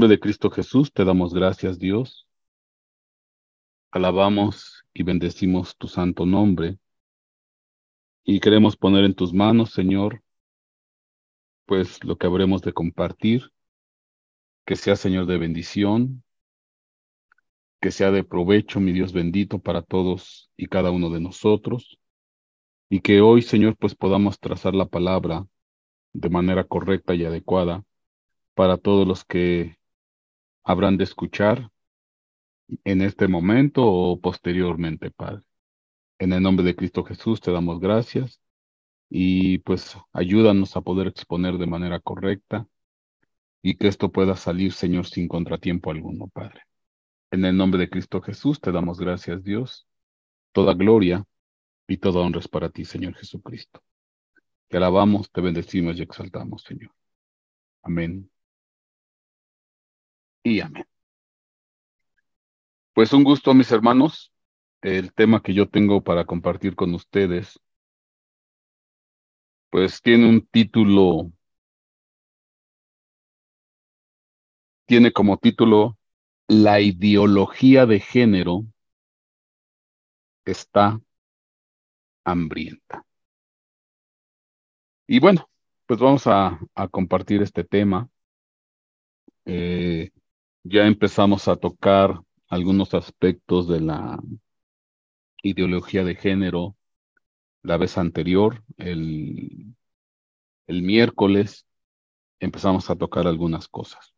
nombre de Cristo Jesús te damos gracias, Dios. Alabamos y bendecimos tu santo nombre. Y queremos poner en tus manos, Señor, pues lo que habremos de compartir. Que sea, Señor, de bendición. Que sea de provecho, mi Dios bendito, para todos y cada uno de nosotros. Y que hoy, Señor, pues podamos trazar la palabra de manera correcta y adecuada para todos los que habrán de escuchar en este momento o posteriormente, Padre. En el nombre de Cristo Jesús te damos gracias y pues ayúdanos a poder exponer de manera correcta y que esto pueda salir, Señor, sin contratiempo alguno, Padre. En el nombre de Cristo Jesús te damos gracias, Dios. Toda gloria y toda honra es para ti, Señor Jesucristo. Te alabamos, te bendecimos y exaltamos, Señor. Amén. Pues un gusto, mis hermanos. El tema que yo tengo para compartir con ustedes, pues tiene un título, tiene como título La ideología de género está hambrienta. Y bueno, pues vamos a, a compartir este tema. Eh, ya empezamos a tocar algunos aspectos de la ideología de género la vez anterior, el, el miércoles, empezamos a tocar algunas cosas.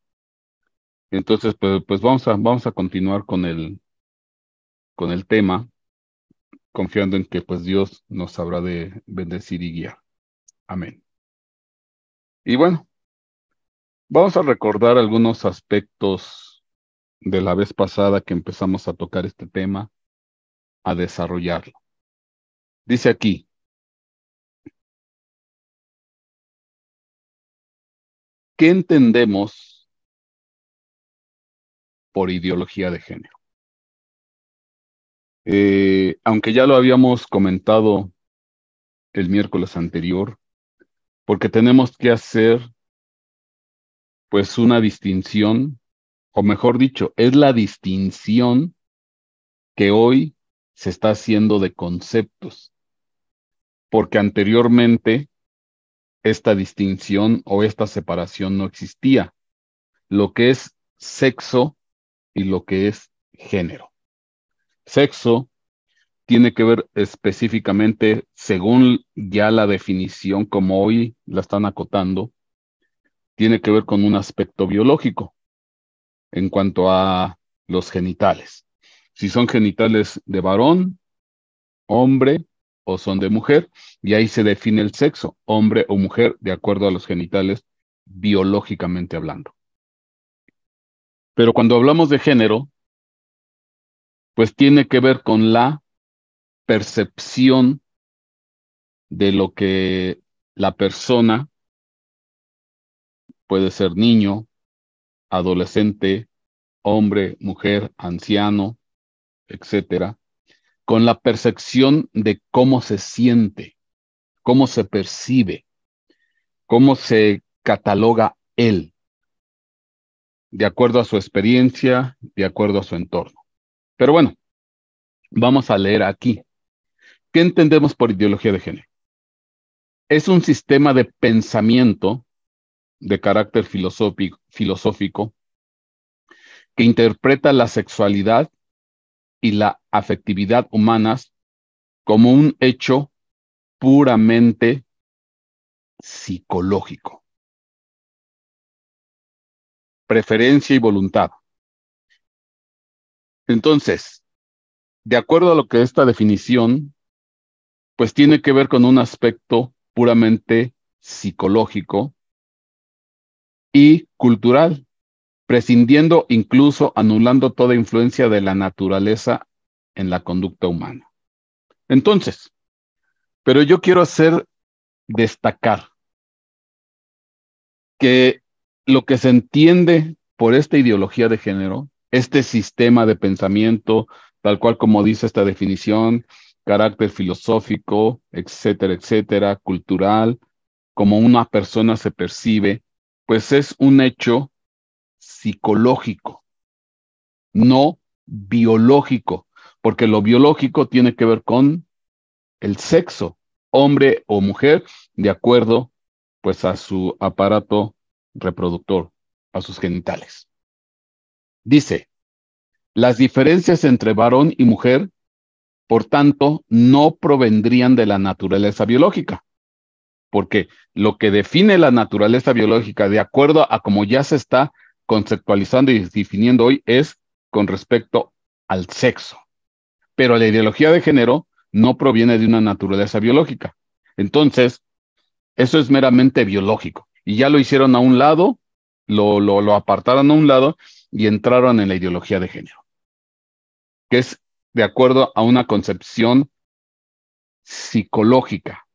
Entonces, pues, pues, vamos, a, vamos a continuar con el, con el tema, confiando en que pues Dios nos habrá de bendecir y guiar. Amén. Y bueno, Vamos a recordar algunos aspectos de la vez pasada que empezamos a tocar este tema, a desarrollarlo. Dice aquí, ¿qué entendemos por ideología de género? Eh, aunque ya lo habíamos comentado el miércoles anterior, porque tenemos que hacer pues una distinción, o mejor dicho, es la distinción que hoy se está haciendo de conceptos, porque anteriormente esta distinción o esta separación no existía, lo que es sexo y lo que es género. Sexo tiene que ver específicamente, según ya la definición como hoy la están acotando, tiene que ver con un aspecto biológico en cuanto a los genitales. Si son genitales de varón, hombre o son de mujer, y ahí se define el sexo, hombre o mujer, de acuerdo a los genitales biológicamente hablando. Pero cuando hablamos de género, pues tiene que ver con la percepción de lo que la persona puede ser niño, adolescente, hombre, mujer, anciano, etcétera, con la percepción de cómo se siente, cómo se percibe, cómo se cataloga él, de acuerdo a su experiencia, de acuerdo a su entorno. Pero bueno, vamos a leer aquí. ¿Qué entendemos por ideología de género? Es un sistema de pensamiento de carácter filosófico que interpreta la sexualidad y la afectividad humanas como un hecho puramente psicológico. Preferencia y voluntad. Entonces, de acuerdo a lo que esta definición, pues tiene que ver con un aspecto puramente psicológico y cultural, prescindiendo incluso anulando toda influencia de la naturaleza en la conducta humana. Entonces, pero yo quiero hacer destacar que lo que se entiende por esta ideología de género, este sistema de pensamiento, tal cual como dice esta definición, carácter filosófico, etcétera, etcétera, cultural, como una persona se percibe, pues es un hecho psicológico, no biológico, porque lo biológico tiene que ver con el sexo, hombre o mujer, de acuerdo pues a su aparato reproductor, a sus genitales. Dice, las diferencias entre varón y mujer, por tanto, no provendrían de la naturaleza biológica, porque lo que define la naturaleza biológica, de acuerdo a como ya se está conceptualizando y definiendo hoy, es con respecto al sexo. Pero la ideología de género no proviene de una naturaleza biológica. Entonces, eso es meramente biológico. Y ya lo hicieron a un lado, lo, lo apartaron a un lado y entraron en la ideología de género, que es de acuerdo a una concepción psicológica,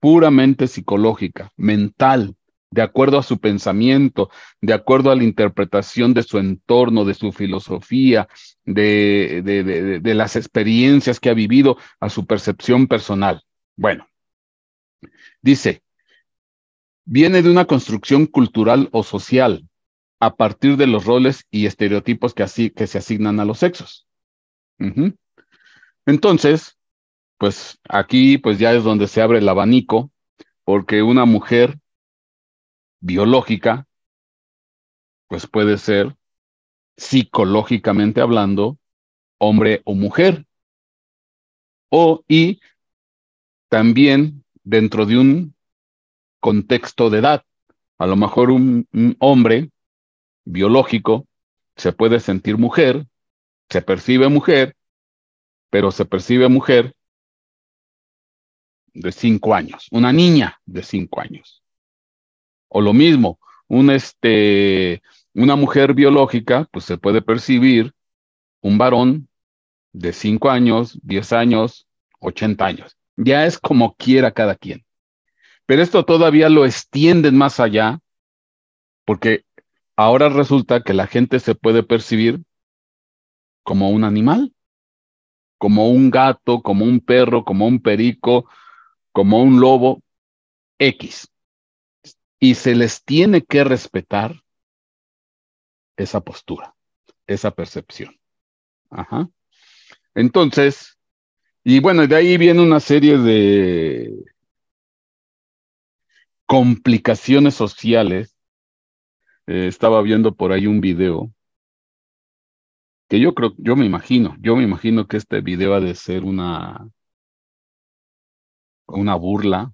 puramente psicológica, mental, de acuerdo a su pensamiento, de acuerdo a la interpretación de su entorno, de su filosofía, de, de, las experiencias que ha vivido, a su percepción personal. Bueno, dice, viene de una construcción cultural o social a partir de los roles y estereotipos que, así, que se asignan a los sexos. Entonces, pues aquí pues ya es donde se abre el abanico, porque una mujer biológica, pues puede ser psicológicamente hablando, hombre o mujer. O y también dentro de un contexto de edad. A lo mejor un hombre biológico se puede sentir mujer, se percibe mujer, pero se percibe mujer de cinco años, una niña de cinco años. O lo mismo, este, una mujer biológica, pues se puede percibir un varón de cinco años, diez años, ochenta años. Ya es como quiera cada quien. Pero esto todavía lo extienden más allá, porque ahora resulta que la gente se puede percibir como un animal, como un gato, como un perro, como un perico, como un lobo X y se les tiene que respetar esa postura, esa percepción. Ajá. Entonces, y bueno, de ahí viene una serie de complicaciones sociales. Eh, estaba viendo por ahí un video que yo creo, yo me imagino, yo me imagino que este video ha de ser una una burla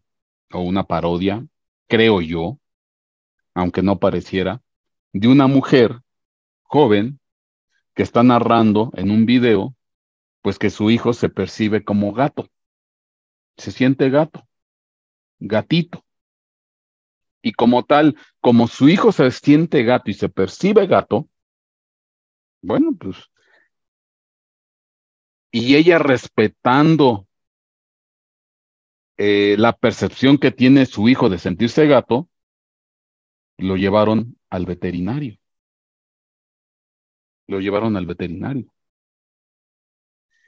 o una parodia, creo yo, aunque no pareciera, de una mujer joven que está narrando en un video, pues que su hijo se percibe como gato, se siente gato, gatito. Y como tal, como su hijo se siente gato y se percibe gato, bueno, pues... Y ella respetando eh, la percepción que tiene su hijo de sentirse gato, lo llevaron al veterinario. Lo llevaron al veterinario.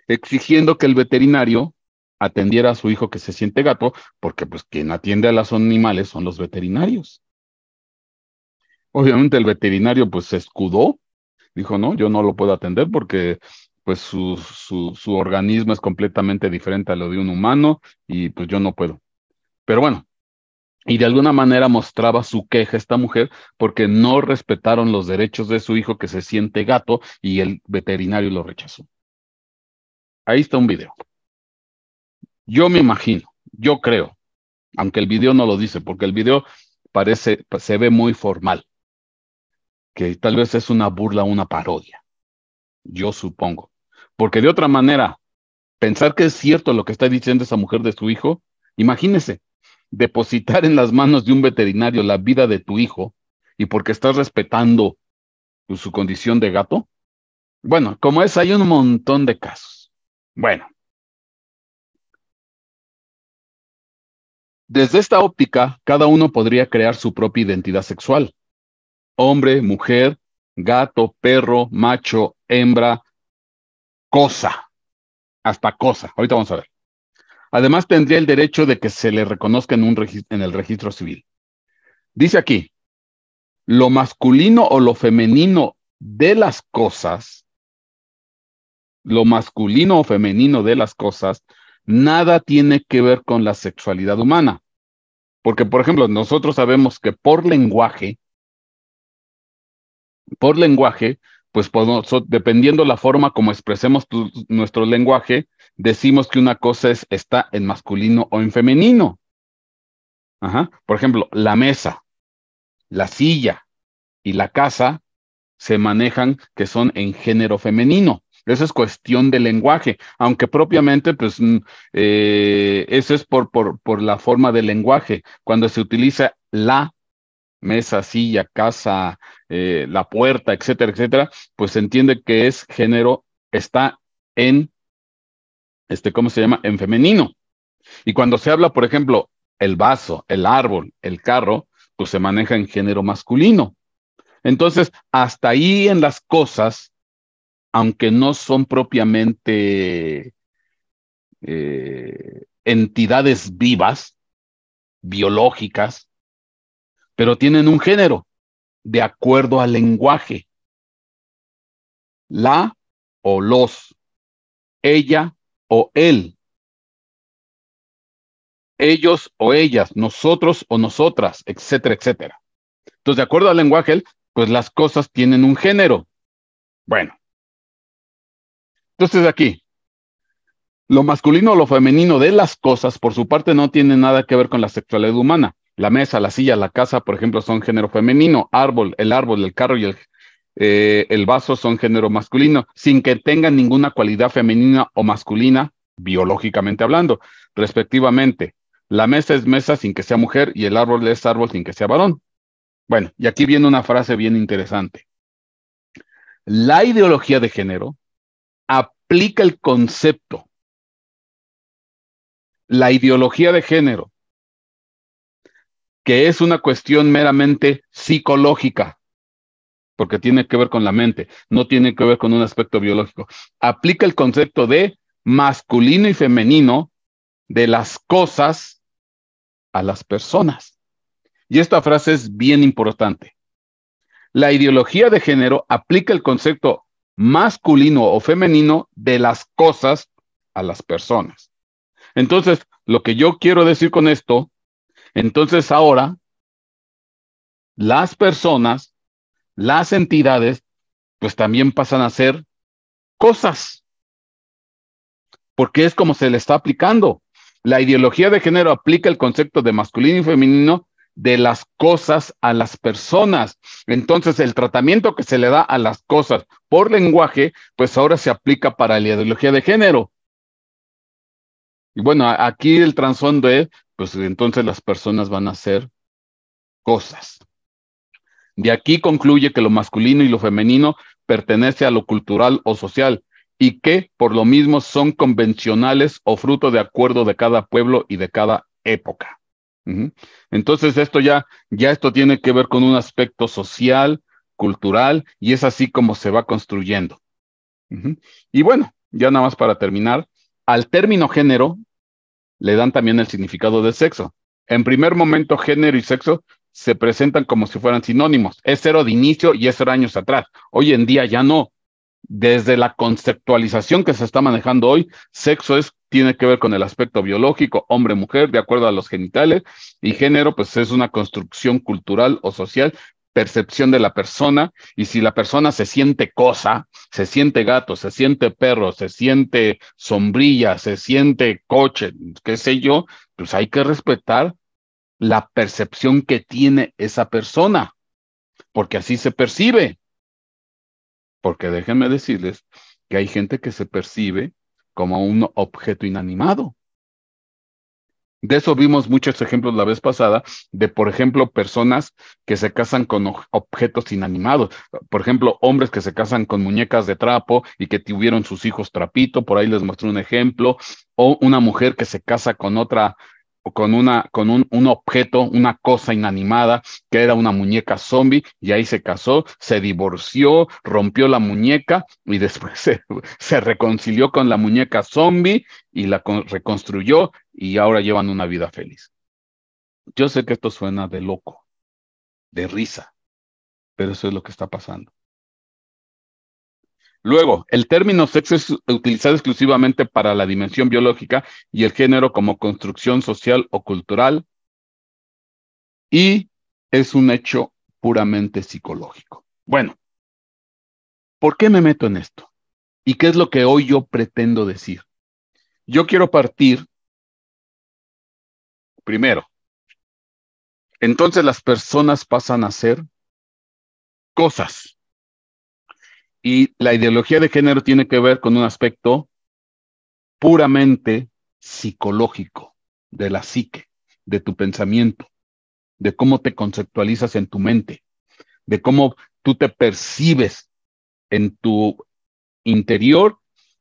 Exigiendo que el veterinario atendiera a su hijo que se siente gato, porque pues quien atiende a los animales son los veterinarios. Obviamente el veterinario pues se escudó, dijo, no, yo no lo puedo atender porque pues su, su, organismo es completamente diferente a lo de un humano y pues yo no puedo. Pero bueno, y de alguna manera mostraba su queja esta mujer porque no respetaron los derechos de su hijo que se siente gato y el veterinario lo rechazó. Ahí está un video. Yo me imagino, yo creo, aunque el video no lo dice, porque el video parece, pues, se ve muy formal, que tal vez es una burla, una parodia, yo supongo. Porque de otra manera, pensar que es cierto lo que está diciendo esa mujer de su hijo, imagínese, depositar en las manos de un veterinario la vida de tu hijo y porque estás respetando su condición de gato. Bueno, como es, hay un montón de casos. Bueno. Desde esta óptica, cada uno podría crear su propia identidad sexual. Hombre, mujer, gato, perro, macho, hembra, cosa, hasta cosa. Ahorita vamos a ver. Además, tendría el derecho de que se le reconozca en, un en el registro civil. Dice aquí, lo masculino o lo femenino de las cosas, lo masculino o femenino de las cosas, nada tiene que ver con la sexualidad humana. Porque, por ejemplo, nosotros sabemos que por lenguaje, por lenguaje, pues, pues dependiendo la forma como expresemos nuestro lenguaje, decimos que una cosa está en masculino o en femenino. Por ejemplo, la mesa, la silla y la casa se manejan que son en género femenino. Eso es cuestión de lenguaje, aunque propiamente, pues, mm, eh, eso es por, por, por la forma del lenguaje. Cuando se utiliza la mesa, silla, casa, eh, la puerta, etcétera, etcétera, pues se entiende que es género, está en, este, ¿cómo se llama? En femenino. Y cuando se habla, por ejemplo, el vaso, el árbol, el carro, pues se maneja en género masculino. Entonces, hasta ahí en las cosas, aunque no son propiamente eh, entidades vivas, biológicas, pero tienen un género de acuerdo al lenguaje. La o los, ella o él, ellos o ellas, nosotros o nosotras, etcétera, etcétera. Entonces, de acuerdo al lenguaje, pues las cosas tienen un género. Bueno. Entonces aquí, lo masculino o lo femenino de las cosas, por su parte, no tiene nada que ver con la sexualidad humana. La mesa, la silla, la casa, por ejemplo, son género femenino. Árbol, el árbol, el carro y el, eh, el vaso son género masculino, sin que tengan ninguna cualidad femenina o masculina, biológicamente hablando, respectivamente. La mesa es mesa sin que sea mujer y el árbol es árbol sin que sea varón. Bueno, y aquí viene una frase bien interesante. La ideología de género aplica el concepto. La ideología de género que es una cuestión meramente psicológica, porque tiene que ver con la mente, no tiene que ver con un aspecto biológico. Aplica el concepto de masculino y femenino de las cosas a las personas. Y esta frase es bien importante. La ideología de género aplica el concepto masculino o femenino de las cosas a las personas. Entonces, lo que yo quiero decir con esto entonces ahora, las personas, las entidades, pues también pasan a ser cosas, porque es como se le está aplicando. La ideología de género aplica el concepto de masculino y femenino de las cosas a las personas. Entonces, el tratamiento que se le da a las cosas por lenguaje, pues ahora se aplica para la ideología de género. Y bueno, aquí el trasfondo es, pues entonces las personas van a hacer cosas. De aquí concluye que lo masculino y lo femenino pertenece a lo cultural o social y que por lo mismo son convencionales o fruto de acuerdo de cada pueblo y de cada época. Entonces esto ya, ya esto tiene que ver con un aspecto social, cultural, y es así como se va construyendo. Y bueno, ya nada más para terminar, al término género le dan también el significado de sexo. En primer momento, género y sexo se presentan como si fueran sinónimos. Es cero de inicio y es cero años atrás. Hoy en día ya no. Desde la conceptualización que se está manejando hoy, sexo es, tiene que ver con el aspecto biológico, hombre-mujer, de acuerdo a los genitales, y género, pues es una construcción cultural o social percepción de la persona y si la persona se siente cosa, se siente gato, se siente perro, se siente sombrilla, se siente coche, qué sé yo, pues hay que respetar la percepción que tiene esa persona, porque así se percibe. Porque déjenme decirles que hay gente que se percibe como un objeto inanimado. De eso vimos muchos ejemplos la vez pasada, de por ejemplo personas que se casan con objetos inanimados, por ejemplo hombres que se casan con muñecas de trapo y que tuvieron sus hijos trapito, por ahí les mostré un ejemplo, o una mujer que se casa con otra con, una, con un, objeto, una cosa inanimada, que era una muñeca zombie, y ahí se casó, se divorció, rompió la muñeca y después se, reconcilió con la muñeca zombie y la reconstruyó y ahora llevan una vida feliz. Yo sé que esto suena de loco, de risa, pero eso es lo que está pasando. Luego, el término sexo es utilizado exclusivamente para la dimensión biológica y el género como construcción social o cultural y es un hecho puramente psicológico. Bueno, ¿por qué me meto en esto? ¿Y qué es lo que hoy yo pretendo decir? Yo quiero partir primero. Entonces las personas pasan a ser cosas y la ideología de género tiene que ver con un aspecto puramente psicológico de la psique, de tu pensamiento, de cómo te conceptualizas en tu mente, de cómo tú te percibes en tu interior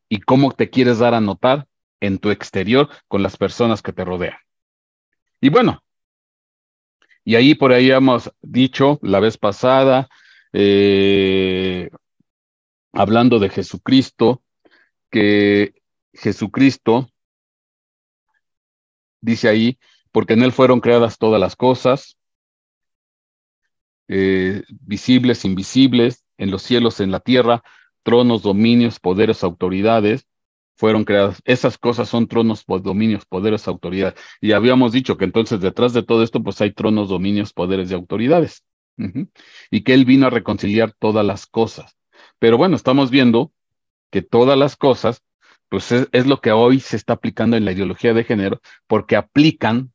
y cómo te quieres dar a notar en tu exterior con las personas que te rodean. Y bueno, y ahí por ahí hemos dicho la vez pasada, eh, hablando de Jesucristo, que Jesucristo dice ahí, porque en Él fueron creadas todas las cosas, eh, visibles, invisibles, en los cielos, en la tierra, tronos, dominios, poderes, autoridades, fueron creadas. Esas cosas son tronos, pues, dominios, poderes, autoridades. Y habíamos dicho que entonces detrás de todo esto, pues hay tronos, dominios, poderes y autoridades. Y que Él vino a reconciliar todas las cosas. Pero bueno, estamos viendo que todas las cosas, pues es, lo que hoy se está aplicando en la ideología de género, porque aplican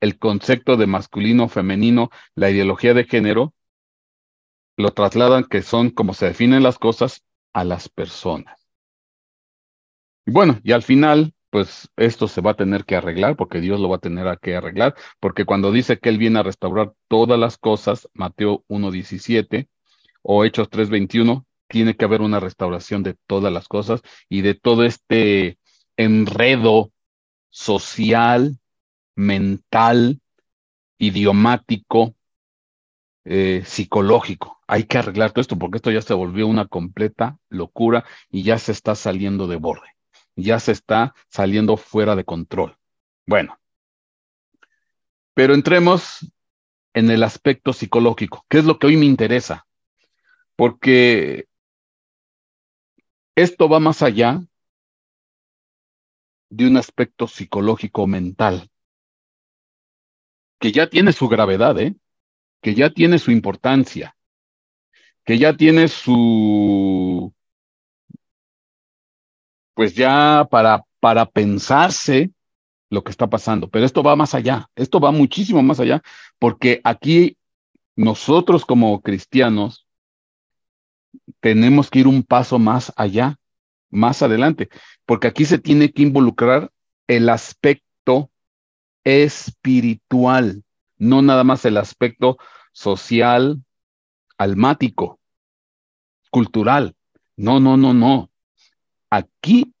el concepto de masculino, femenino, la ideología de género, lo trasladan que son como se definen las cosas a las personas. Y bueno, y al final, pues esto se va a tener que arreglar porque Dios lo va a tener que arreglar, porque cuando dice que Él viene a restaurar todas las cosas, Mateo 1.17, o Hechos 3.21, tiene que haber una restauración de todas las cosas y de todo este enredo social, mental, idiomático, eh, psicológico. Hay que arreglar todo esto porque esto ya se volvió una completa locura y ya se está saliendo de borde, ya se está saliendo fuera de control. Bueno, pero entremos en el aspecto psicológico, que es lo que hoy me interesa porque esto va más allá de un aspecto psicológico mental, que ya tiene su gravedad, ¿eh? que ya tiene su importancia, que ya tiene su, pues ya para, para pensarse lo que está pasando, pero esto va más allá, esto va muchísimo más allá, porque aquí nosotros como cristianos tenemos que ir un paso más allá, más adelante, porque aquí se tiene que involucrar el aspecto espiritual, no nada más el aspecto social, almático, cultural. No, no, no, no. Aquí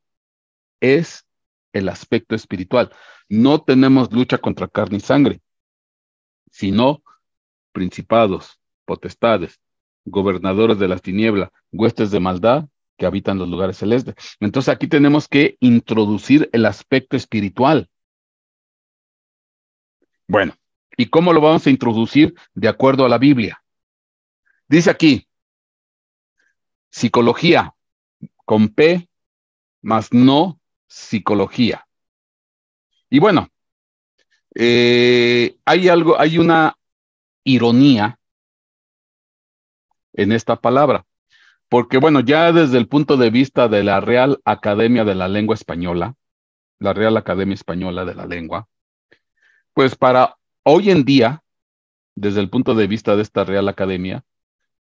es el aspecto espiritual. No tenemos lucha contra carne y sangre, sino principados, potestades, gobernadores de las tinieblas, huestes de maldad que habitan los lugares celestes. Entonces aquí tenemos que introducir el aspecto espiritual. Bueno, ¿y cómo lo vamos a introducir de acuerdo a la Biblia? Dice aquí, psicología con P, más no psicología. Y bueno, eh, hay algo, hay una ironía en esta palabra. Porque bueno, ya desde el punto de vista de la Real Academia de la Lengua Española, la Real Academia Española de la Lengua, pues para hoy en día, desde el punto de vista de esta Real Academia,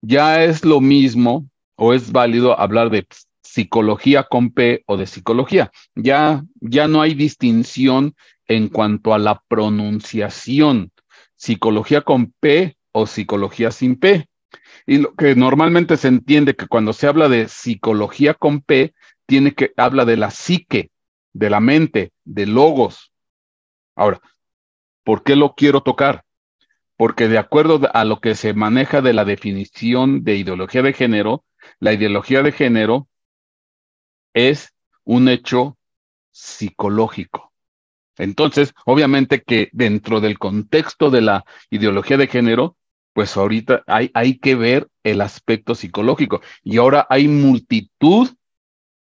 ya es lo mismo o es válido hablar de psicología con P o de psicología. Ya, ya no hay distinción en cuanto a la pronunciación, psicología con P o psicología sin P y lo que normalmente se entiende que cuando se habla de psicología con P, tiene que habla de la psique, de la mente, de logos. Ahora, ¿por qué lo quiero tocar? Porque de acuerdo a lo que se maneja de la definición de ideología de género, la ideología de género es un hecho psicológico. Entonces, obviamente que dentro del contexto de la ideología de género, pues ahorita hay, hay que ver el aspecto psicológico. Y ahora hay multitud,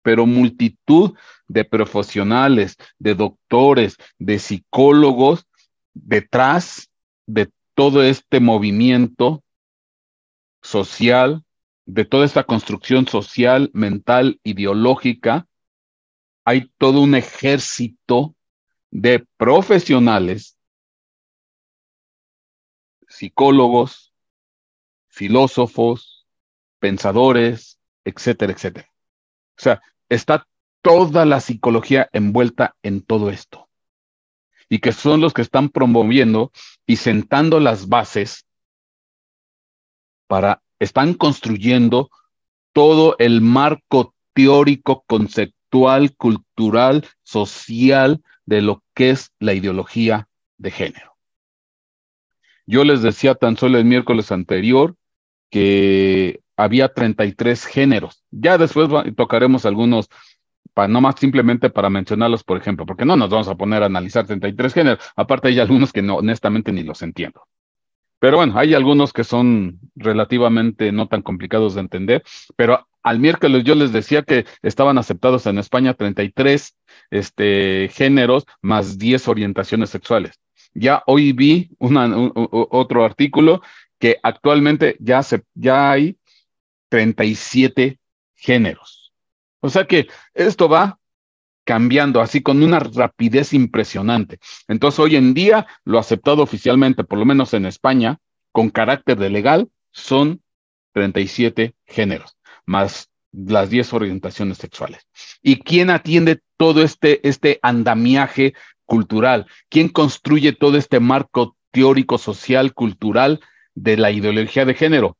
pero multitud de profesionales, de doctores, de psicólogos detrás de todo este movimiento social, de toda esta construcción social, mental, ideológica, hay todo un ejército de profesionales psicólogos, filósofos, pensadores, etcétera, etcétera. O sea, está toda la psicología envuelta en todo esto. Y que son los que están promoviendo y sentando las bases para, están construyendo todo el marco teórico, conceptual, cultural, social de lo que es la ideología de género. Yo les decía tan solo el miércoles anterior que había 33 géneros. Ya después tocaremos algunos, para, no más simplemente para mencionarlos, por ejemplo, porque no nos vamos a poner a analizar 33 géneros. Aparte hay algunos que no, honestamente ni los entiendo. Pero bueno, hay algunos que son relativamente no tan complicados de entender, pero al miércoles yo les decía que estaban aceptados en España 33 este, géneros más 10 orientaciones sexuales. Ya hoy vi otro artículo que actualmente ya, hay 37 géneros. O sea que esto va cambiando así con una rapidez impresionante. Entonces hoy en día lo aceptado oficialmente, por lo menos en España, con carácter de legal, son 37 géneros, más las 10 orientaciones sexuales. ¿Y quién atiende todo este, este andamiaje cultural? ¿Quién construye todo este marco teórico, social, cultural de la ideología de género?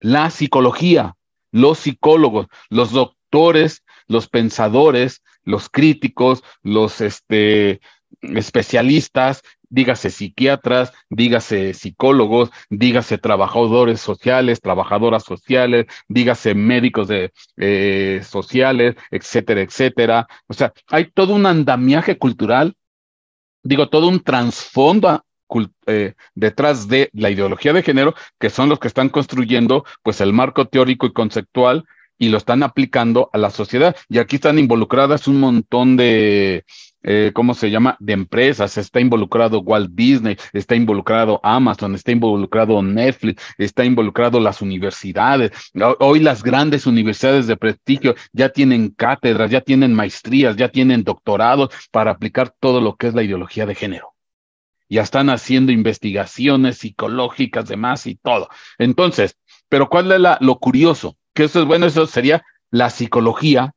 La psicología, los psicólogos, los doctores, los pensadores, los críticos, los este, especialistas, dígase psiquiatras, dígase psicólogos, dígase trabajadores sociales, trabajadoras sociales, dígase médicos de, eh, sociales, etcétera, etcétera. O sea, hay todo un andamiaje cultural digo, todo un trasfondo eh, detrás de la ideología de género, que son los que están construyendo pues el marco teórico y conceptual y lo están aplicando a la sociedad. Y aquí están involucradas un montón de eh, ¿cómo se llama?, de empresas. Está involucrado Walt Disney, está involucrado Amazon, está involucrado Netflix, está involucrado las universidades. Hoy las grandes universidades de prestigio ya tienen cátedras, ya tienen maestrías, ya tienen doctorados para aplicar todo lo que es la ideología de género ya están haciendo investigaciones psicológicas, demás y todo. Entonces, pero ¿cuál es lo curioso? Que eso es bueno, eso sería la psicología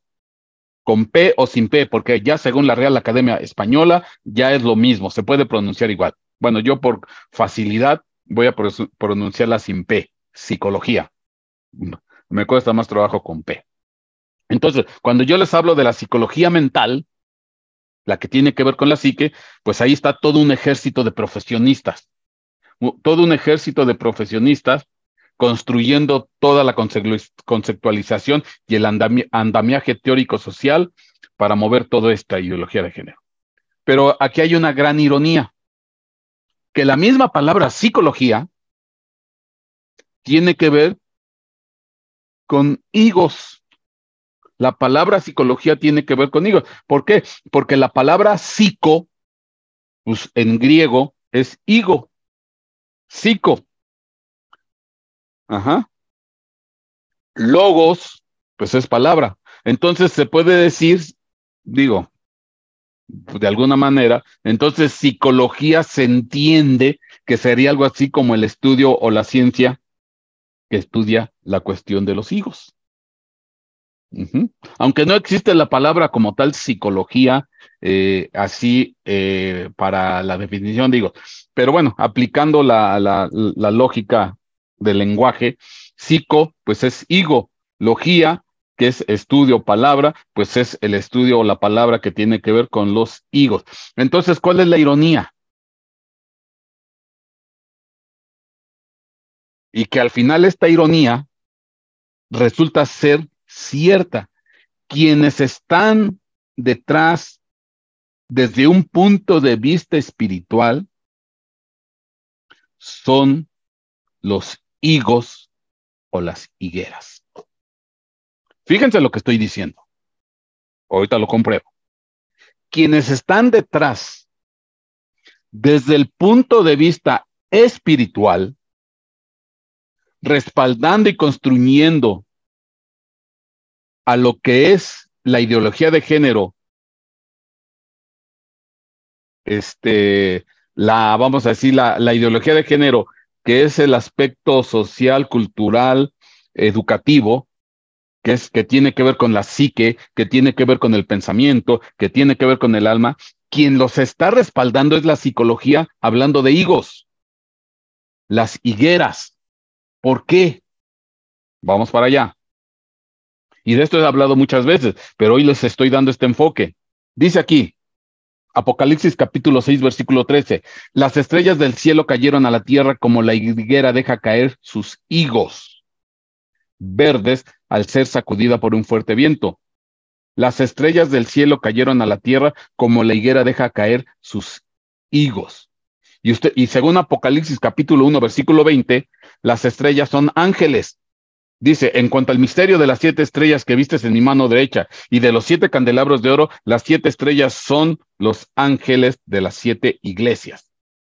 con P o sin P, porque ya según la Real Academia Española ya es lo mismo, se puede pronunciar igual. Bueno, yo por facilidad voy a pronunciarla sin P, psicología. Me cuesta más trabajo con P. Entonces, cuando yo les hablo de la psicología mental, la que tiene que ver con la psique, pues ahí está todo un ejército de profesionistas. Todo un ejército de profesionistas construyendo toda la conceptualización y el andamiaje teórico-social para mover toda esta ideología de género. Pero aquí hay una gran ironía, que la misma palabra psicología tiene que ver con higos. La palabra psicología tiene que ver con higos. ¿Por qué? Porque la palabra psico, pues, en griego, es higo. Psico, Ajá. Logos, pues es palabra. Entonces se puede decir, digo, de alguna manera, entonces psicología se entiende que sería algo así como el estudio o la ciencia que estudia la cuestión de los hijos. Aunque no existe la palabra como tal psicología, eh, así eh, para la definición, digo, pero bueno, aplicando la lógica del lenguaje, psico, pues es higo, logía, que es estudio palabra, pues es el estudio o la palabra que tiene que ver con los higos. Entonces, ¿cuál es la ironía? Y que al final esta ironía resulta ser cierta. Quienes están detrás desde un punto de vista espiritual son los higos o las higueras. Fíjense lo que estoy diciendo. Ahorita lo compruebo. Quienes están detrás, desde el punto de vista espiritual, respaldando y construyendo a lo que es la ideología de género, este, la, vamos a decir, la ideología de género que es el aspecto social, cultural, educativo, que, es, que tiene que ver con la psique, que tiene que ver con el pensamiento, que tiene que ver con el alma, quien los está respaldando es la psicología hablando de higos, las higueras. ¿Por qué? Vamos para allá. Y de esto he hablado muchas veces, pero hoy les estoy dando este enfoque. Dice aquí, Apocalipsis capítulo 6, versículo 13. Las estrellas del cielo cayeron a la tierra como la higuera deja caer sus higos verdes al ser sacudida por un fuerte viento. Las estrellas del cielo cayeron a la tierra como la higuera deja caer sus higos. Y, y según Apocalipsis capítulo 1, versículo 20, las estrellas son ángeles Dice, en cuanto al misterio de las siete estrellas que vistes en mi mano derecha y de los siete candelabros de oro, las siete estrellas son los ángeles de las siete iglesias,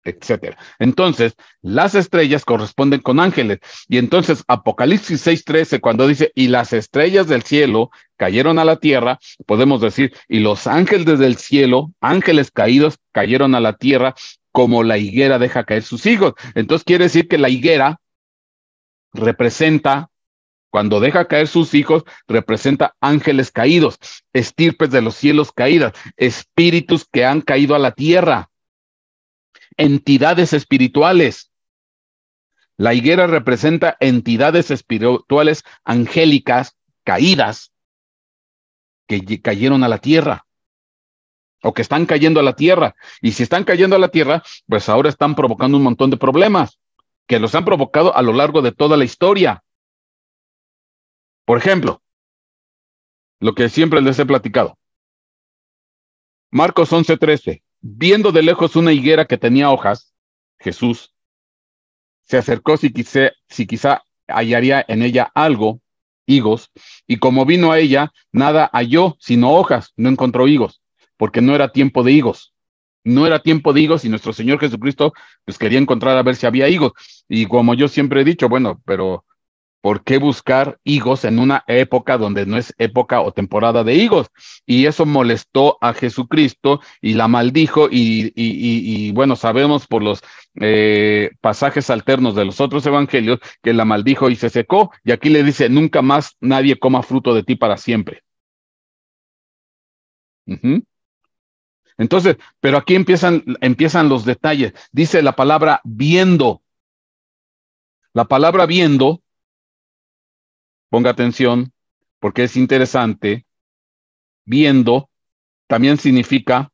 etcétera. Entonces, las estrellas corresponden con ángeles. Y entonces, Apocalipsis 6:13, cuando dice, y las estrellas del cielo cayeron a la tierra, podemos decir, y los ángeles del cielo, ángeles caídos, cayeron a la tierra como la higuera deja caer sus hijos. Entonces, quiere decir que la higuera representa cuando deja caer sus hijos, representa ángeles caídos, estirpes de los cielos caídas, espíritus que han caído a la tierra, entidades espirituales. La higuera representa entidades espirituales angélicas caídas que cayeron a la tierra o que están cayendo a la tierra. Y si están cayendo a la tierra, pues ahora están provocando un montón de problemas que los han provocado a lo largo de toda la historia. Por ejemplo, lo que siempre les he platicado. Marcos 11:13. Viendo de lejos una higuera que tenía hojas, Jesús se acercó si, si quizá hallaría en ella algo, higos, y como vino a ella, nada halló sino hojas, no encontró higos, porque no era tiempo de higos. No era tiempo de higos y nuestro Señor Jesucristo pues quería encontrar a ver si había higos. Y como yo siempre he dicho, bueno, pero ¿Por qué buscar higos en una época donde no es época o temporada de higos? Y eso molestó a Jesucristo y la maldijo y, bueno, sabemos por los eh, pasajes alternos de los otros evangelios que la maldijo y se secó. Y aquí le dice, nunca más nadie coma fruto de ti para siempre. Entonces, pero aquí empiezan, empiezan los detalles. Dice la palabra viendo. La palabra viendo ponga atención, porque es interesante, viendo también significa,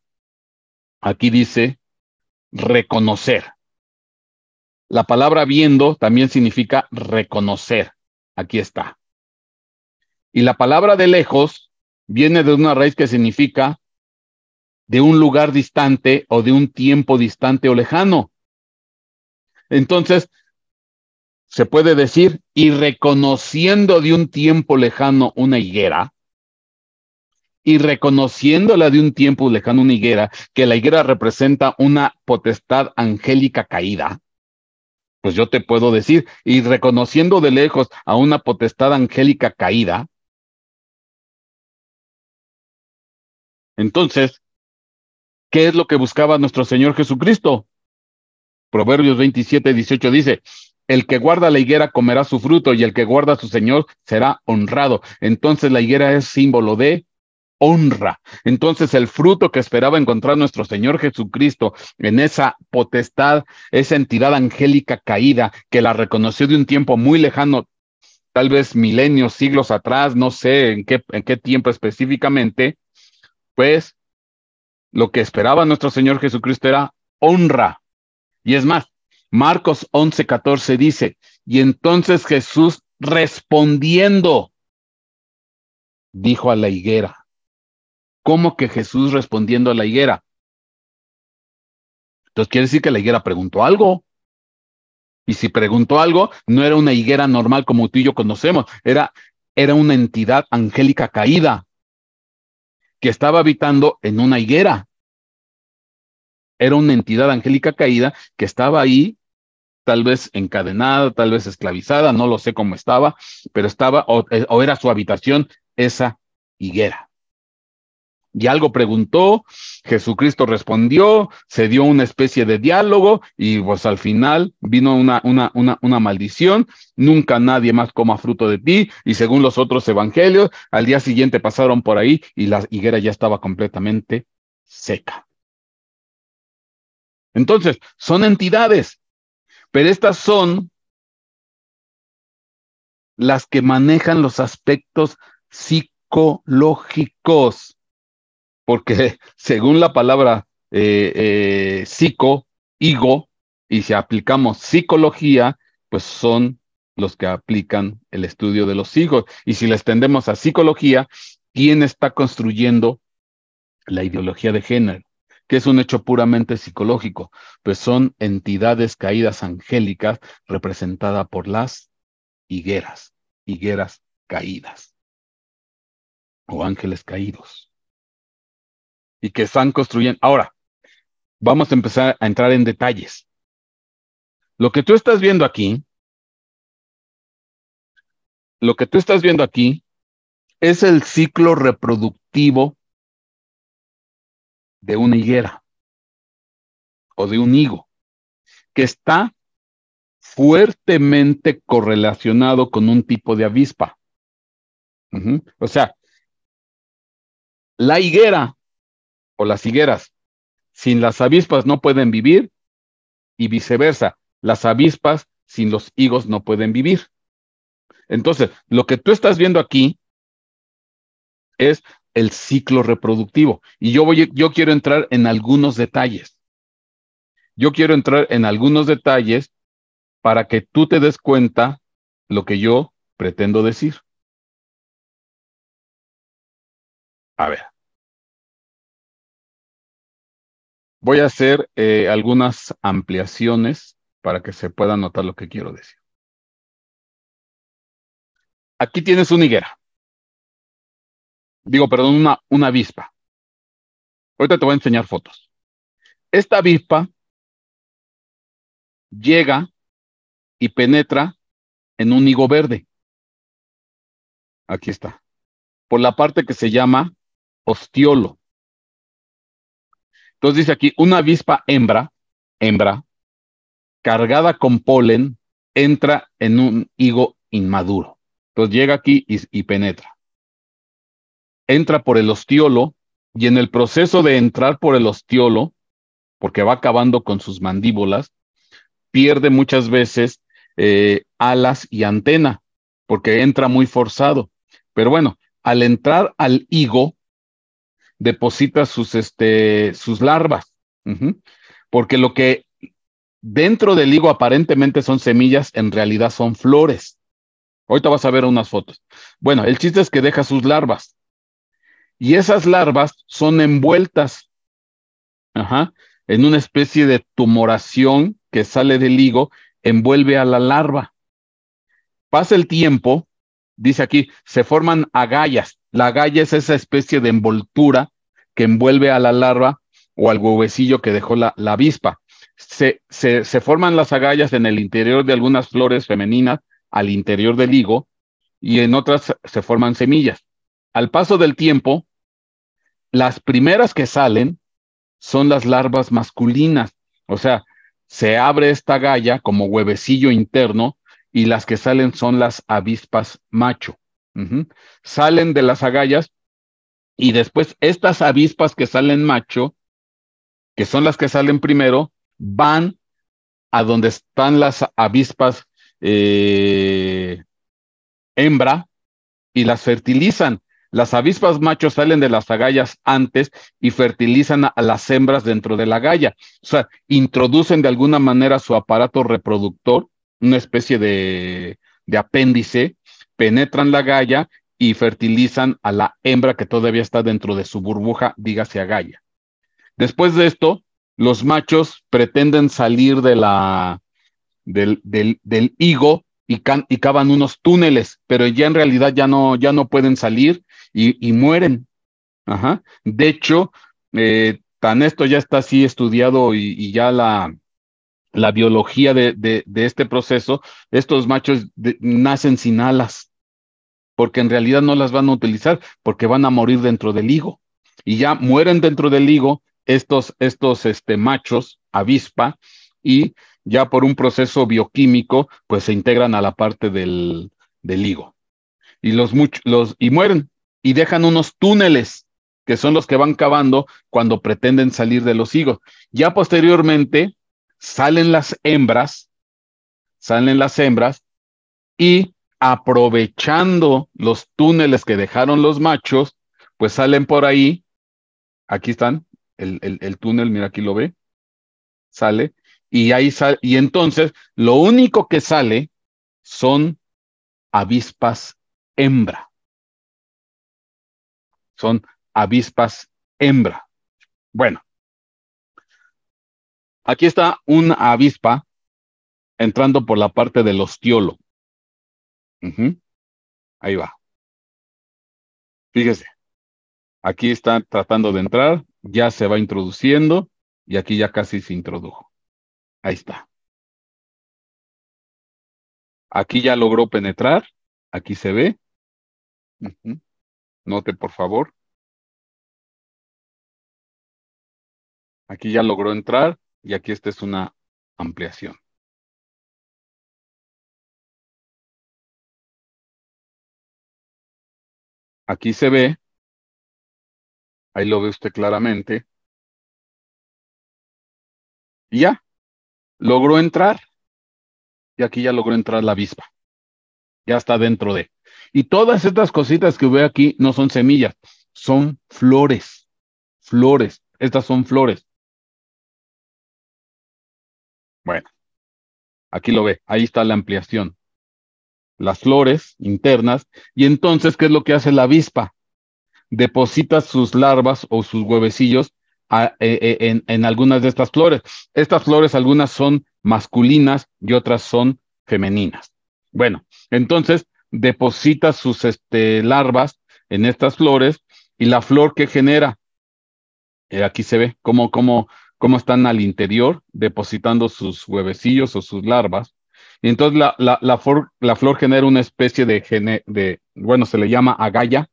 aquí dice, reconocer. La palabra viendo también significa reconocer. Aquí está. Y la palabra de lejos viene de una raíz que significa de un lugar distante o de un tiempo distante o lejano. Entonces, se puede decir, y reconociendo de un tiempo lejano una higuera, y reconociéndola de un tiempo lejano una higuera, que la higuera representa una potestad angélica caída, pues yo te puedo decir, y reconociendo de lejos a una potestad angélica caída, entonces, ¿qué es lo que buscaba nuestro Señor Jesucristo? Proverbios 27, 18 dice, el que guarda la higuera comerá su fruto y el que guarda a su Señor será honrado. Entonces la higuera es símbolo de honra. Entonces el fruto que esperaba encontrar nuestro Señor Jesucristo en esa potestad, esa entidad angélica caída que la reconoció de un tiempo muy lejano, tal vez milenios, siglos atrás, no sé en qué, en qué tiempo específicamente, pues lo que esperaba nuestro Señor Jesucristo era honra. Y es más, Marcos 11:14 dice, y entonces Jesús respondiendo, dijo a la higuera. ¿Cómo que Jesús respondiendo a la higuera? Entonces quiere decir que la higuera preguntó algo. Y si preguntó algo, no era una higuera normal como tú y yo conocemos, era, era una entidad angélica caída que estaba habitando en una higuera. Era una entidad angélica caída que estaba ahí tal vez encadenada, tal vez esclavizada, no lo sé cómo estaba, pero estaba eh, o, era su habitación esa higuera. Y algo preguntó, Jesucristo respondió, se dio una especie de diálogo y pues al final vino una, una, una, una maldición, nunca nadie más coma fruto de ti y según los otros evangelios, al día siguiente pasaron por ahí y la higuera ya estaba completamente seca. Entonces, son entidades, pero estas son las que manejan los aspectos psicológicos, porque según la palabra eh, eh, psico, higo, y si aplicamos psicología, pues son los que aplican el estudio de los higos. Y si les extendemos a psicología, ¿quién está construyendo la ideología de género? que es un hecho puramente psicológico, pues son entidades caídas angélicas representadas por las higueras, higueras caídas o ángeles caídos y que están construyendo. Ahora, vamos a empezar a entrar en detalles. Lo que tú estás viendo aquí, lo que tú estás viendo aquí es el ciclo reproductivo de una higuera o de un higo, que está fuertemente correlacionado con un tipo de avispa. O sea, la higuera o las higueras sin las avispas no pueden vivir y viceversa, las avispas sin los higos no pueden vivir. Entonces, lo que tú estás viendo aquí es el ciclo reproductivo. Y yo, voy, yo quiero entrar en algunos detalles. Yo quiero entrar en algunos detalles para que tú te des cuenta lo que yo pretendo decir. A ver. Voy a hacer eh, algunas ampliaciones para que se pueda notar lo que quiero decir. Aquí tienes una higuera digo, perdón, una, una avispa. Ahorita te voy a enseñar fotos. Esta avispa llega y penetra en un higo verde. Aquí está. Por la parte que se llama ostiolo. Entonces dice aquí, una avispa hembra, hembra, cargada con polen, entra en un higo inmaduro. Entonces llega aquí y penetra entra por el ostiolo y en el proceso de entrar por el ostiolo, porque va acabando con sus mandíbulas, pierde muchas veces eh, alas y antena, porque entra muy forzado. Pero bueno, al entrar al higo, deposita sus, este, sus larvas, porque lo que dentro del higo aparentemente son semillas, en realidad son flores. Ahorita vas a ver unas fotos. Bueno, el chiste es que deja sus larvas y esas larvas son envueltas en una especie de tumoración que sale del higo, envuelve a la larva. Pasa el tiempo, dice aquí, se forman agallas. La agalla es esa especie de envoltura que envuelve a la larva o al huevecillo que dejó la, avispa. se, forman las agallas en el interior de algunas flores femeninas, al interior del higo, y en otras se forman semillas al paso del tiempo, las primeras que salen son las larvas masculinas. O sea, se abre esta galla como huevecillo interno y las que salen son las avispas macho. Salen de las agallas y después estas avispas que salen macho, que son las que salen primero, van a donde están las avispas eh, hembra y las fertilizan. Las avispas machos salen de las agallas antes y fertilizan a las hembras dentro de la galla. O sea, introducen de alguna manera su aparato reproductor, una especie de, apéndice, penetran la galla y fertilizan a la hembra que todavía está dentro de su burbuja, dígase agalla. Después de esto, los machos pretenden salir de la, del, del, higo y, y, cavan unos túneles, pero ya en realidad ya no, ya no pueden salir y, mueren. Ajá. De hecho, eh, tan esto ya está así estudiado y, ya la, la biología de, este proceso, estos machos nacen sin alas, porque en realidad no las van a utilizar, porque van a morir dentro del higo. Y ya mueren dentro del higo estos, estos este, machos, avispa, y ya por un proceso bioquímico, pues se integran a la parte del, del higo. Y, los, los, y mueren, y dejan unos túneles que son los que van cavando cuando pretenden salir de los higos. Ya posteriormente salen las hembras, salen las hembras y aprovechando los túneles que dejaron los machos, pues salen por ahí. Aquí están, el, túnel, mira aquí lo ve, sale. Y ahí sale, y entonces lo único que sale son avispas hembra son avispas hembra. Bueno, aquí está una avispa entrando por la parte del ostiolo. Ahí va. Fíjese, aquí está tratando de entrar, ya se va introduciendo y aquí ya casi se introdujo. Ahí está. Aquí ya logró penetrar, aquí se ve. Note, por favor. Aquí ya logró entrar y aquí esta es una ampliación. Aquí se ve, ahí lo ve usted claramente. Y ya, logró entrar y aquí ya logró entrar la avispa. Ya está dentro de. Y todas estas cositas que veo aquí no son semillas, son flores, flores, estas son flores. Bueno, aquí lo ve, ahí está la ampliación. Las flores internas. Y entonces, ¿qué es lo que hace la avispa? Deposita sus larvas o sus huevecillos eh, eh, en, en, algunas de estas flores. Estas flores, algunas son masculinas y otras son femeninas. Bueno, entonces, deposita sus este, larvas en estas flores y la flor que genera, eh, aquí se ve cómo, cómo, cómo están al interior depositando sus huevecillos o sus larvas. Y entonces la, la, flor genera una especie de, bueno, se le llama agalla,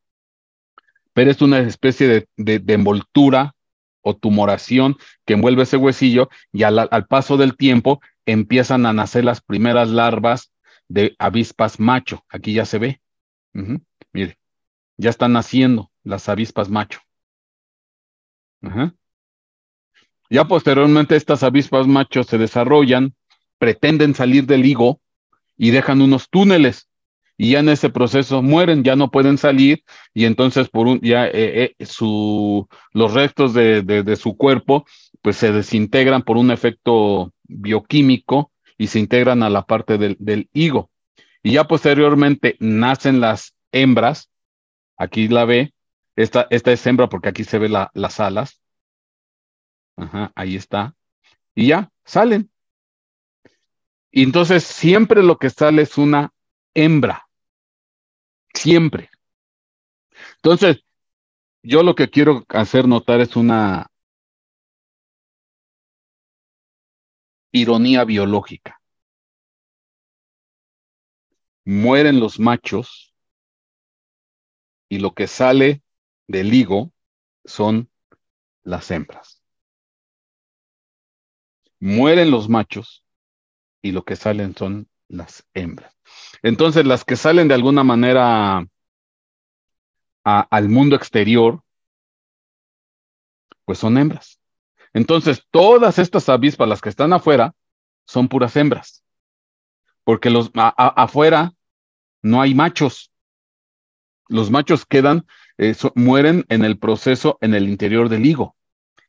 pero es una especie de, envoltura o tumoración que envuelve ese huesillo y al, al paso del tiempo empiezan a nacer las primeras larvas de avispas macho. Aquí ya se ve. Mire, ya están naciendo las avispas macho. Ya posteriormente estas avispas macho se desarrollan, pretenden salir del higo y dejan unos túneles. Y ya en ese proceso mueren, ya no pueden salir, y entonces por un, ya eh, eh, su, los restos de, de su cuerpo pues se desintegran por un efecto bioquímico y se integran a la parte del, higo. Y ya posteriormente nacen las hembras. Aquí la ve. Esta, esta es hembra porque aquí se ve las alas. ahí está. Y ya, salen. Y entonces siempre lo que sale es una hembra. Siempre. Entonces, yo lo que quiero hacer notar es una, ironía biológica. Mueren los machos y lo que sale del higo son las hembras. Mueren los machos y lo que salen son las hembras. Entonces, las que salen de alguna manera al mundo exterior, pues son hembras. Entonces, todas estas avispas, las que están afuera, son puras hembras, porque los, afuera no hay machos. Los machos quedan, eh, mueren en el proceso en el interior del higo.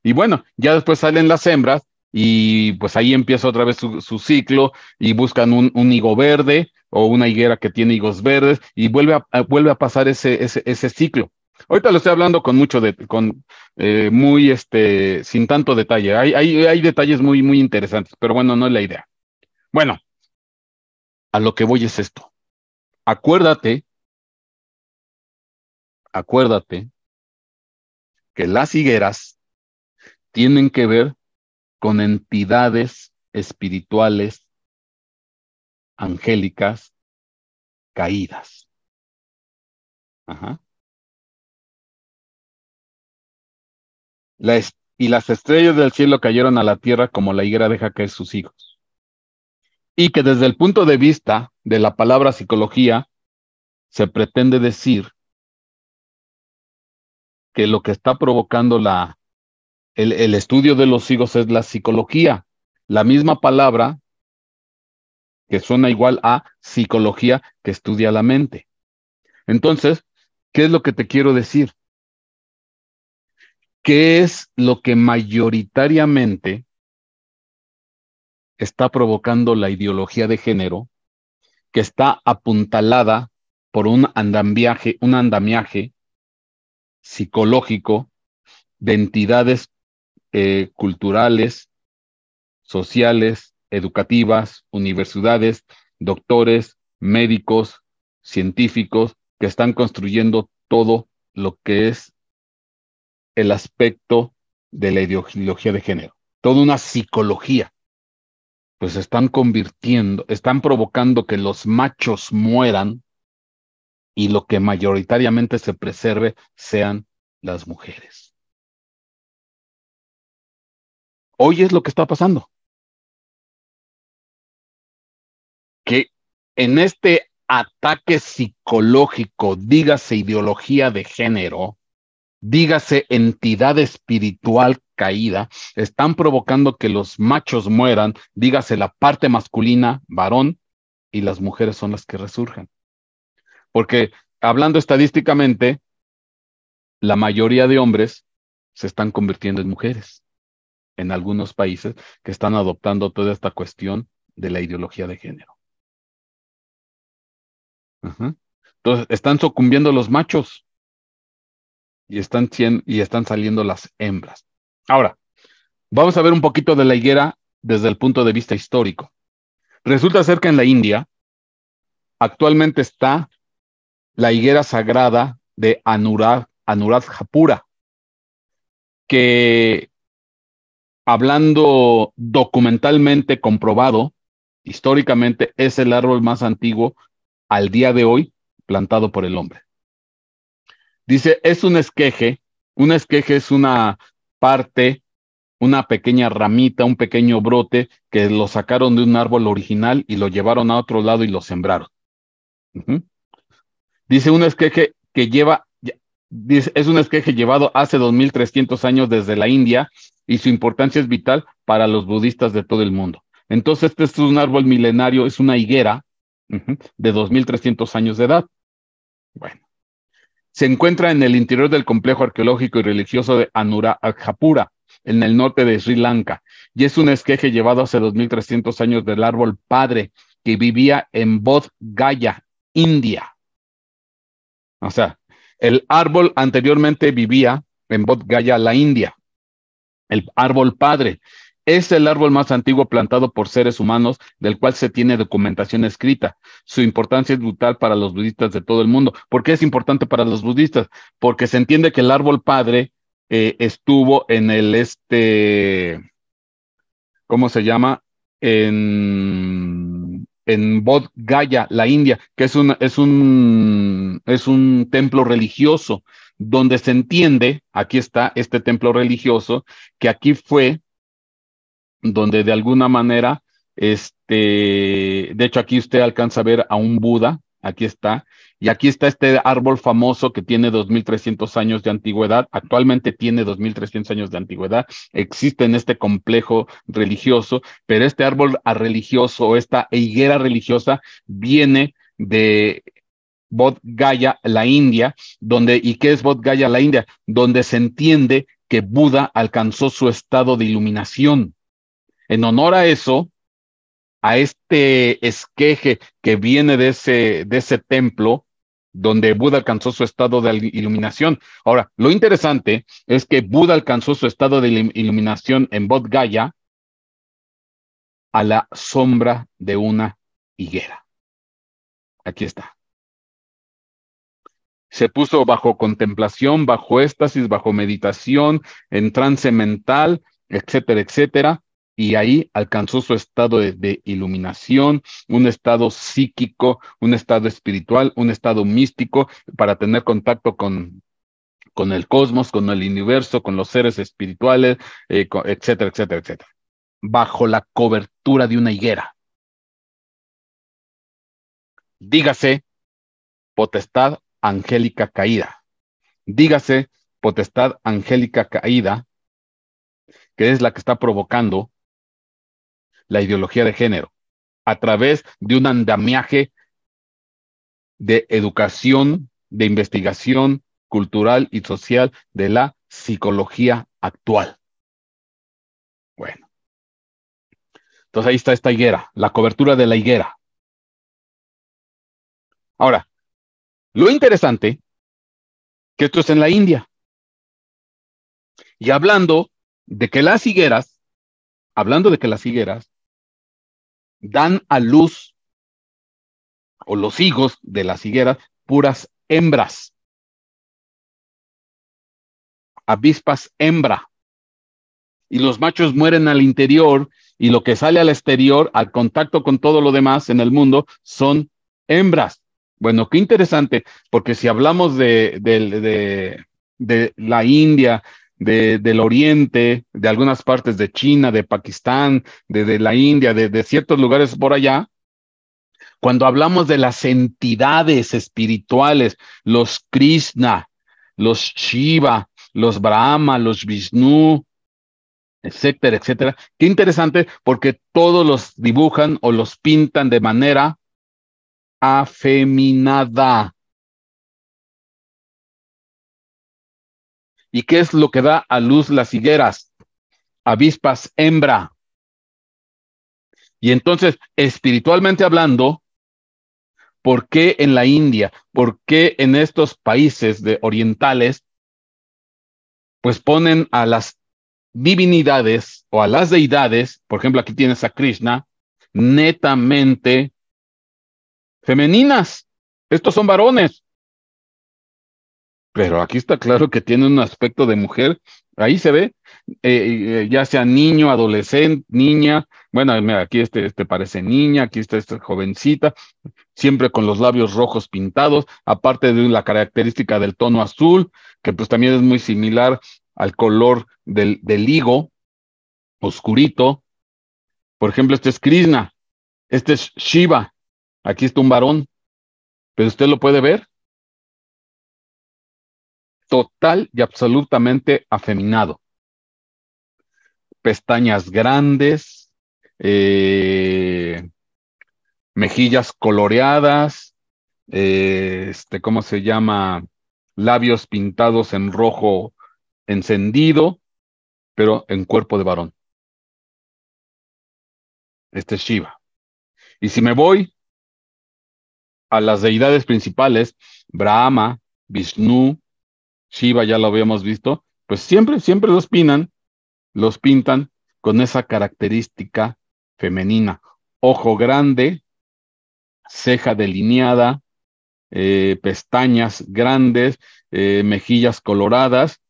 Y bueno, ya después salen las hembras y pues ahí empieza otra vez su, ciclo y buscan un, higo verde o una higuera que tiene higos verdes y vuelve a, vuelve a pasar ese, ese ciclo. Ahorita lo estoy hablando con mucho de, con eh, muy este, sin tanto detalle. Hay, hay, hay, detalles muy, muy interesantes, pero bueno, no es la idea. Bueno, a lo que voy es esto. Acuérdate, acuérdate que las higueras tienen que ver con entidades espirituales, angélicas, caídas. Ajá. y las estrellas del cielo cayeron a la tierra como la higuera deja caer sus hijos. Y que desde el punto de vista de la palabra psicología, se pretende decir que lo que está provocando la, el, estudio de los hijos es la psicología. La misma palabra que suena igual a psicología que estudia la mente. Entonces, ¿qué es lo que te quiero decir? ¿qué es lo que mayoritariamente está provocando la ideología de género que está apuntalada por un andamiaje, un andamiaje psicológico de entidades eh, culturales, sociales, educativas, universidades, doctores, médicos, científicos, que están construyendo todo lo que es el aspecto de la ideología de género, toda una psicología. Pues están convirtiendo, están provocando que los machos mueran y lo que mayoritariamente se preserve sean las mujeres. Hoy es lo que está pasando. Que en este ataque psicológico, dígase ideología de género, dígase entidad espiritual caída, están provocando que los machos mueran, dígase la parte masculina, varón, y las mujeres son las que resurgen. Porque hablando estadísticamente, la mayoría de hombres se están convirtiendo en mujeres en algunos países que están adoptando toda esta cuestión de la ideología de género. Entonces, están sucumbiendo los machos y están, y están saliendo las hembras. Ahora, vamos a ver un poquito de la higuera desde el punto de vista histórico. Resulta ser que en la India actualmente está la higuera sagrada de Anuradhapura, que hablando documentalmente comprobado, históricamente es el árbol más antiguo al día de hoy plantado por el hombre. Dice, es un esqueje. Un esqueje es una parte, una pequeña ramita, un pequeño brote que lo sacaron de un árbol original y lo llevaron a otro lado y lo sembraron. Dice, un esqueje que lleva, dice, es un esqueje llevado hace 2300 años desde la India y su importancia es vital para los budistas de todo el mundo. Entonces, este es un árbol milenario, es una higuera de 2300 años de edad. Bueno. Se encuentra en el interior del complejo arqueológico y religioso de Anuradhapura, en el norte de Sri Lanka, y es un esqueje llevado hace 2300 años del árbol padre que vivía en Bodh Gaya, India. O sea, el árbol anteriormente vivía en Bodh Gaya, la India, el árbol padre, es el árbol más antiguo plantado por seres humanos del cual se tiene documentación escrita. Su importancia es brutal para los budistas de todo el mundo. ¿Por qué es importante para los budistas? Porque se entiende que el árbol padre eh, estuvo en el este, ¿cómo se llama? En, en Bodh Gaya, la India, que es un, es un, es un templo religioso donde se entiende, aquí está este templo religioso, que aquí fue donde de alguna manera, este, de hecho aquí usted alcanza a ver a un Buda, aquí está, y aquí está este árbol famoso que tiene 2.300 años de antigüedad, actualmente tiene 2.300 años de antigüedad, existe en este complejo religioso, pero este árbol religioso, esta higuera religiosa, viene de Bodh Gaya, la India, donde, ¿y qué es Bodh Gaya, la India? Donde se entiende que Buda alcanzó su estado de iluminación en honor a eso, a este esqueje que viene de ese, de ese templo donde Buda alcanzó su estado de iluminación. Ahora, lo interesante es que Buda alcanzó su estado de iluminación en Bodh Gaya a la sombra de una higuera. Aquí está. Se puso bajo contemplación, bajo éstasis, bajo meditación, en trance mental, etcétera, etcétera y ahí alcanzó su estado de, iluminación, un estado psíquico, un estado espiritual, un estado místico para tener contacto con, el cosmos, con el universo, con los seres espirituales, eh, etcétera, etcétera, etcétera, bajo la cobertura de una higuera. Dígase potestad angélica caída. Dígase potestad angélica caída, que es la que está provocando la ideología de género a través de un andamiaje de educación, de investigación cultural y social de la psicología actual. Bueno. Entonces ahí está esta higuera, la cobertura de la higuera. Ahora, lo interesante, que esto es en la India. Y hablando de que las higueras, hablando de que las higueras dan a luz o los higos de las higueras puras hembras. Avispas hembra. Y los machos mueren al interior y lo que sale al exterior, al contacto con todo lo demás en el mundo, son hembras. Bueno, qué interesante, porque si hablamos de, de la India, del Oriente, de algunas partes de China, de Pakistán, de, la India, de, de ciertos lugares por allá, cuando hablamos de las entidades espirituales, los Krishna, los Shiva, los Brahma, los Vishnu, etcétera, etcétera. Qué interesante porque todos los dibujan o los pintan de manera afeminada. ¿Y qué es lo que da a luz las higueras? Avispas hembra. Y entonces, espiritualmente hablando, ¿por qué en la India, por qué en estos países de orientales, pues ponen a las divinidades o a las deidades, por ejemplo, aquí tienes a Krishna, netamente femeninas? Estos son varones pero aquí está claro que tiene un aspecto de mujer. Ahí se ve, eh, eh, ya sea niño, adolescente, niña. Bueno, mira, aquí este, este, parece niña, aquí está esta jovencita, siempre con los labios rojos pintados, aparte de la característica del tono azul, que pues también es muy similar al color del, del higo, oscurito. Por ejemplo, este es Krishna, este es Shiva, aquí está un varón, pero usted lo puede ver, total y absolutamente afeminado. Pestañas grandes, eh, mejillas coloreadas, eh, este, ¿cómo se llama? Labios pintados en rojo encendido, pero en cuerpo de varón. Este es Shiva. Y si me voy a las deidades principales, Brahma, Vishnu, Shiva ya lo habíamos visto, pues siempre, siempre los pinan, los pintan con esa característica femenina. Ojo grande, ceja delineada, eh, pestañas grandes, eh, mejillas coloradas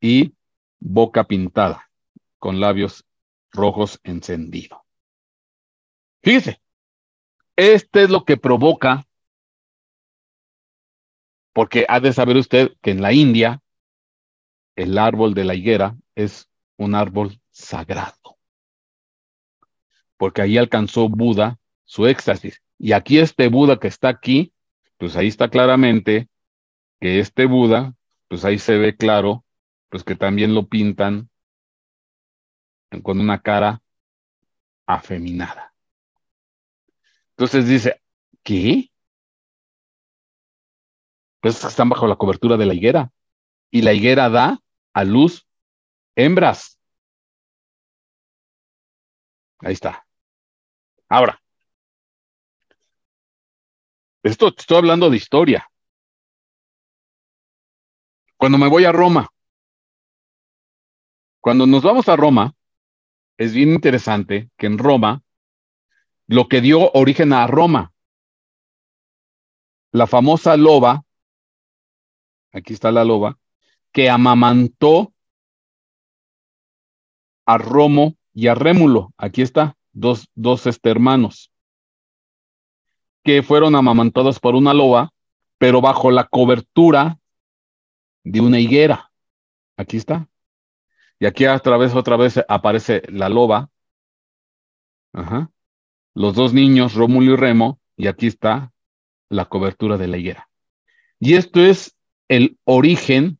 y boca pintada con labios rojos encendidos. Fíjese, este es lo que provoca porque ha de saber usted que en la India el árbol de la higuera es un árbol sagrado. Porque ahí alcanzó Buda su éxtasis. Y aquí este Buda que está aquí, pues ahí está claramente que este Buda, pues ahí se ve claro, pues que también lo pintan con una cara afeminada. Entonces dice, ¿qué? pues están bajo la cobertura de la higuera. Y la higuera da a luz hembras. Ahí está. Ahora, esto estoy hablando de historia. Cuando me voy a Roma, cuando nos vamos a Roma, es bien interesante que en Roma, lo que dio origen a Roma, la famosa loba aquí está la loba, que amamantó a Romo y a Rémulo. Aquí está, dos, dos este, hermanos que fueron amamantados por una loba, pero bajo la cobertura de una higuera. Aquí está. Y aquí otra vez, otra vez aparece la loba. Ajá. Los dos niños, Rómulo y Remo, y aquí está la cobertura de la higuera. Y esto es el origen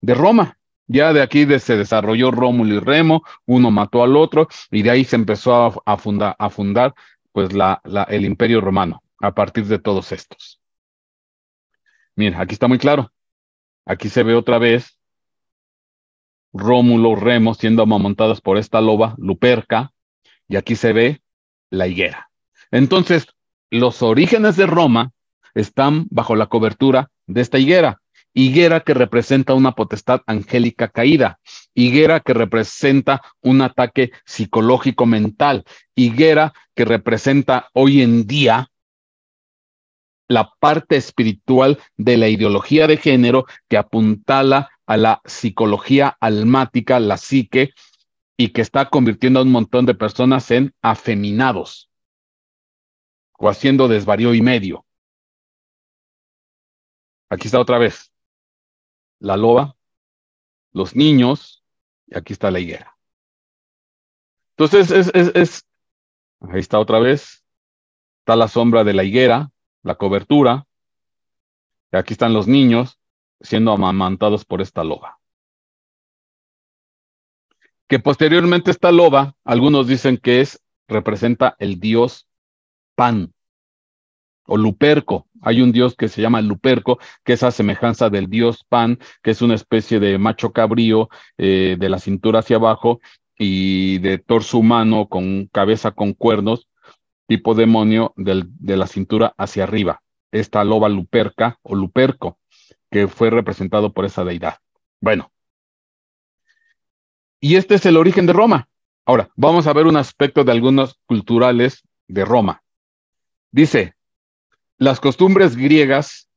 de Roma. Ya de aquí se desarrolló Rómulo y Remo, uno mató al otro y de ahí se empezó a, fundar, pues la, el imperio romano a partir de todos estos. Mira, aquí está muy claro. Aquí se ve otra vez Rómulo, Remo siendo amamontadas por esta loba, Luperca, y aquí se ve la higuera. Entonces, los orígenes de Roma están bajo la cobertura de esta higuera. Higuera que representa una potestad angélica caída, higuera que representa un ataque psicológico mental, higuera que representa hoy en día la parte espiritual de la ideología de género que apuntala a la psicología almática, la psique, y que está convirtiendo a un montón de personas en afeminados o haciendo desvarío y medio. Aquí está otra vez la loba, los niños, y aquí está la higuera. Entonces, es, ahí está otra vez, está la sombra de la higuera, la cobertura, y aquí están los niños siendo amamantados por esta loba. Que posteriormente esta loba, algunos dicen que es, representa el dios Pan, o Luperco. Hay un dios que se llama Luperco, que es a semejanza del dios Pan, que es una especie de macho cabrío eh, de la cintura hacia abajo y de torso humano con cabeza con cuernos, tipo demonio del, de la cintura hacia arriba. Esta loba Luperca o Luperco, que fue representado por esa deidad. Bueno. Y este es el origen de Roma. Ahora, vamos a ver un aspecto de algunos culturales de Roma. Dice, las costumbres griegas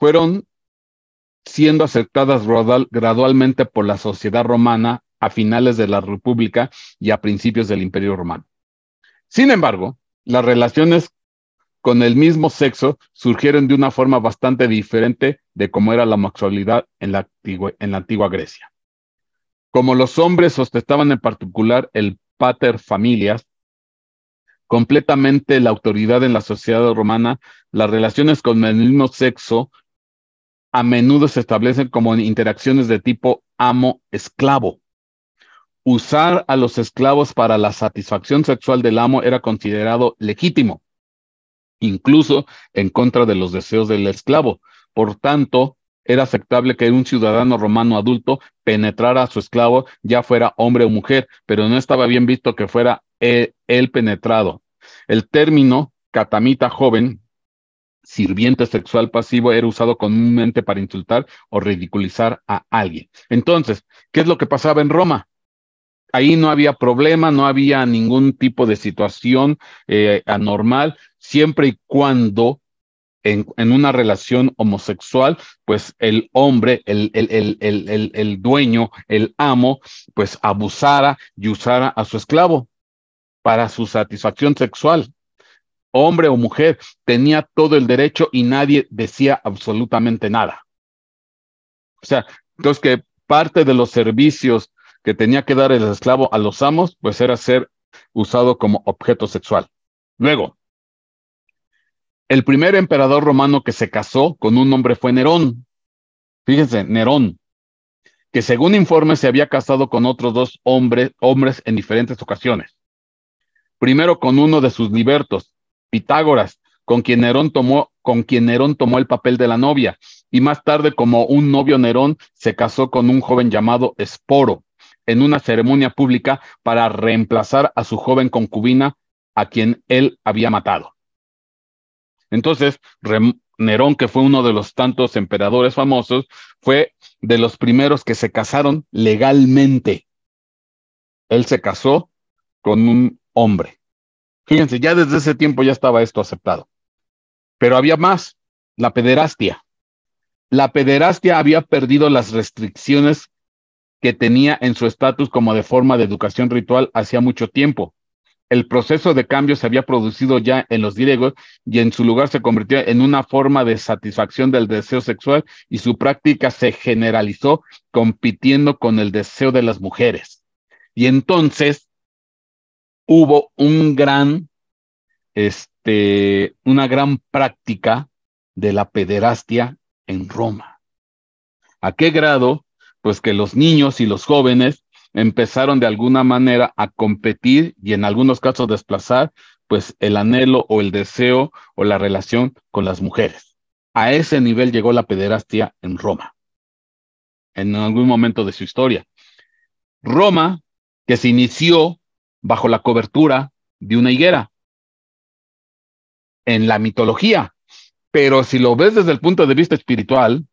fueron siendo aceptadas gradualmente por la sociedad romana a finales de la República y a principios del Imperio Romano. Sin embargo, las relaciones con el mismo sexo surgieron de una forma bastante diferente de cómo era la homosexualidad en la antigua, Grecia. Como los hombres ostentaban en particular el pater familias, completamente la autoridad en la sociedad romana, las relaciones con el mismo sexo a menudo se establecen como interacciones de tipo amo-esclavo. Usar a los esclavos para la satisfacción sexual del amo era considerado legítimo, incluso en contra de los deseos del esclavo. Por tanto, era aceptable que un ciudadano romano adulto penetrara a su esclavo, ya fuera hombre o mujer, pero no estaba bien visto que fuera e, él, penetrado. El término catamita joven, sirviente sexual pasivo, era usado comúnmente para insultar o ridiculizar a alguien. Entonces, ¿qué es lo que pasaba en Roma? Ahí no había problema, no había ningún tipo de situación eh, anormal, siempre y cuando en, una relación homosexual, pues el hombre, el, el, dueño, el amo, pues abusara y usara a su esclavo para su satisfacción sexual. Hombre o mujer, tenía todo el derecho y nadie decía absolutamente nada. O sea, entonces que parte de los servicios que tenía que dar el esclavo a los amos, pues era ser usado como objeto sexual. Luego, el primer emperador romano que se casó con un hombre fue Nerón. Fíjense, Nerón, que según informes se había casado con otros dos hombres, en diferentes ocasiones. Primero con uno de sus libertos, Pitágoras, con quien Nerón tomó, con quien Nerón tomó el papel de la novia, y más tarde como un novio Nerón se casó con un joven llamado Esporo en una ceremonia pública para reemplazar a su joven concubina a quien él había matado. Entonces, Nerón, que fue uno de los tantos emperadores famosos, fue de los primeros que se casaron legalmente. Él se casó con un hombre. Fíjense, ya desde ese tiempo ya estaba esto aceptado. Pero había más, la pederastia. La pederastia había perdido las restricciones que tenía en su estatus como de forma de educación ritual hacía mucho tiempo. El proceso de cambio se había producido ya en los griegos y en su lugar se convirtió en una forma de satisfacción del deseo sexual y su práctica se generalizó compitiendo con el deseo de las mujeres. Y entonces hubo un gran, este, una gran práctica de la pederastia en Roma. ¿A qué grado? Pues que los niños y los jóvenes empezaron de alguna manera a competir y en algunos casos desplazar pues el anhelo o el deseo o la relación con las mujeres. A ese nivel llegó la pederastia en Roma, en algún momento de su historia. Roma, que se inició bajo la cobertura de una higuera en la mitología, pero si lo ves desde el punto de vista espiritual,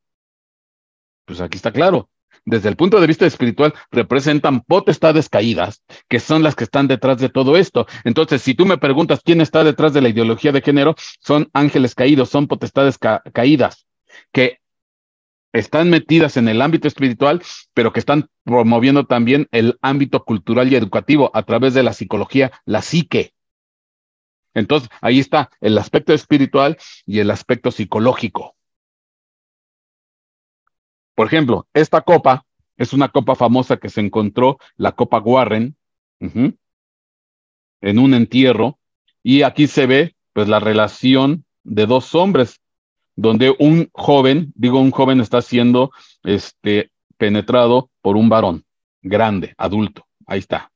pues aquí está claro, desde el punto de vista espiritual, representan potestades caídas, que son las que están detrás de todo esto. Entonces, si tú me preguntas quién está detrás de la ideología de género, son ángeles caídos, son potestades caídas, que están metidas en el ámbito espiritual, pero que están promoviendo también el ámbito cultural y educativo a través de la psicología, la psique. Entonces, ahí está el aspecto espiritual y el aspecto psicológico. Por ejemplo, esta copa es una copa famosa que se encontró, la copa Warren, en un entierro, y aquí se ve pues la relación de dos hombres, donde un joven, digo un joven está siendo este, penetrado por un varón grande, adulto, ahí está.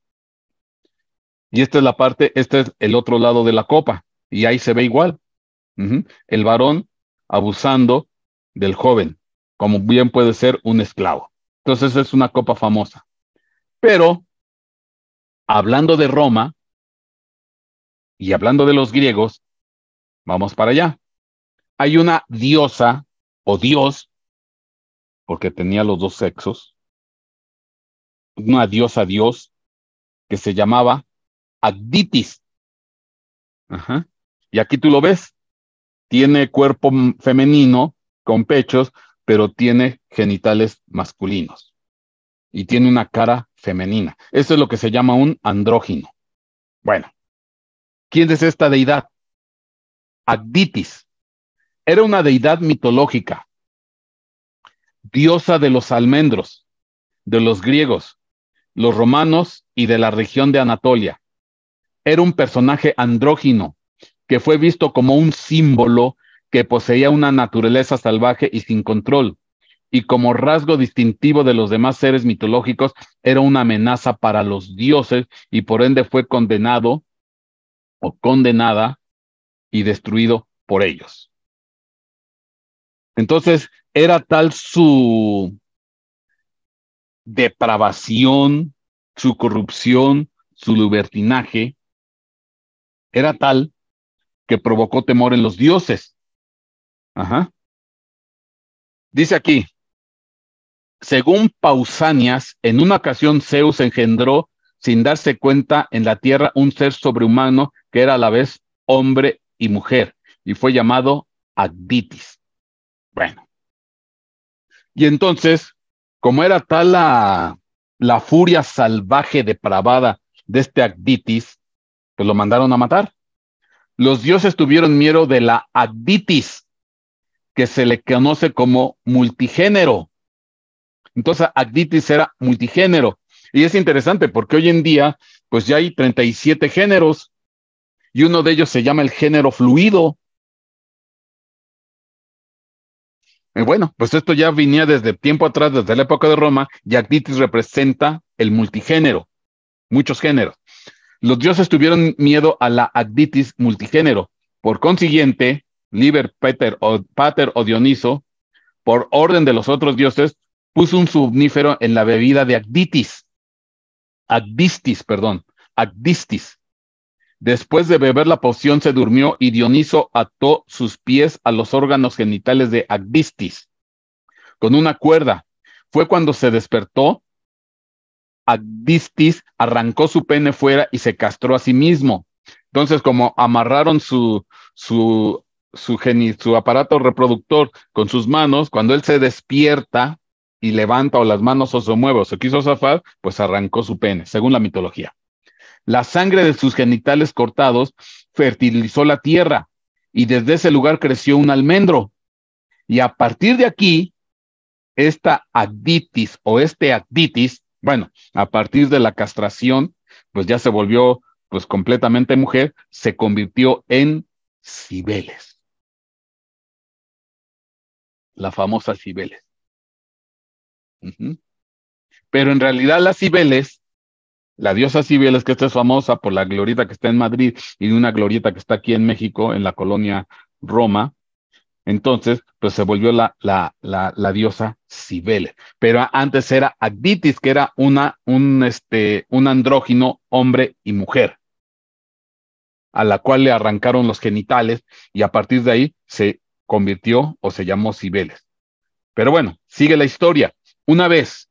Y esta es la parte, este es el otro lado de la copa, y ahí se ve igual, el varón abusando del joven, como bien puede ser un esclavo. Entonces es una copa famosa. Pero, hablando de Roma y hablando de los griegos, vamos para allá. Hay una diosa o dios, porque tenía los dos sexos, una diosa dios que se llamaba Aditis Y aquí tú lo ves, tiene cuerpo femenino con pechos, pero tiene genitales masculinos y tiene una cara femenina. Eso es lo que se llama un andrógino. Bueno, ¿quién es esta deidad? Agditis. Era una deidad mitológica, diosa de los almendros, de los griegos, los romanos y de la región de Anatolia. Era un personaje andrógino que fue visto como un símbolo que poseía una naturaleza salvaje y sin control, y como rasgo distintivo de los demás seres mitológicos, era una amenaza para los dioses y por ende fue condenado o condenada y destruido por ellos. Entonces, era tal su depravación, su corrupción, su libertinaje, era tal que provocó temor en los dioses Ajá. Dice aquí, según Pausanias, en una ocasión Zeus engendró, sin darse cuenta, en la tierra un ser sobrehumano que era a la vez hombre y mujer, y fue llamado Agditis. Bueno. Y entonces, como era tal la, la furia salvaje depravada de este Agditis, pues lo mandaron a matar. Los dioses tuvieron miedo de la Agditis que se le conoce como multigénero. Entonces, Aditis era multigénero. Y es interesante porque hoy en día, pues ya hay 37 géneros y uno de ellos se llama el género fluido. bueno, pues esto ya venía desde tiempo atrás, desde la época de Roma, y Aditis representa el multigénero, muchos géneros. Los dioses tuvieron miedo a la Aditis multigénero. Por consiguiente, Liber Pater o, Pater o Dioniso, por orden de los otros dioses, puso un subnífero en la bebida de Agditis. Agdistis, perdón, Agdistis. Después de beber la poción se durmió y Dioniso ató sus pies a los órganos genitales de Agdistis con una cuerda. Fue cuando se despertó, Agdistis arrancó su pene fuera y se castró a sí mismo. Entonces, como amarraron su, su su, aparato reproductor con sus manos, cuando él se despierta y levanta o las manos o se mueve o se quiso zafar, pues arrancó su pene, según la mitología. La sangre de sus genitales cortados fertilizó la tierra y desde ese lugar creció un almendro. Y a partir de aquí, esta aditis o este aditis, bueno, a partir de la castración, pues ya se volvió pues completamente mujer, se convirtió en Cibeles la famosa Cibeles. Pero en realidad la Cibeles, la diosa Cibeles, que esta es famosa por la glorieta que está en Madrid y una glorieta que está aquí en México, en la colonia Roma, entonces, pues se volvió la, la, la, diosa Cibeles. Pero antes era Aditis que era una, un, este, un andrógino hombre y mujer, a la cual le arrancaron los genitales y a partir de ahí se, convirtió o se llamó Cibeles. Pero bueno, sigue la historia. Una vez,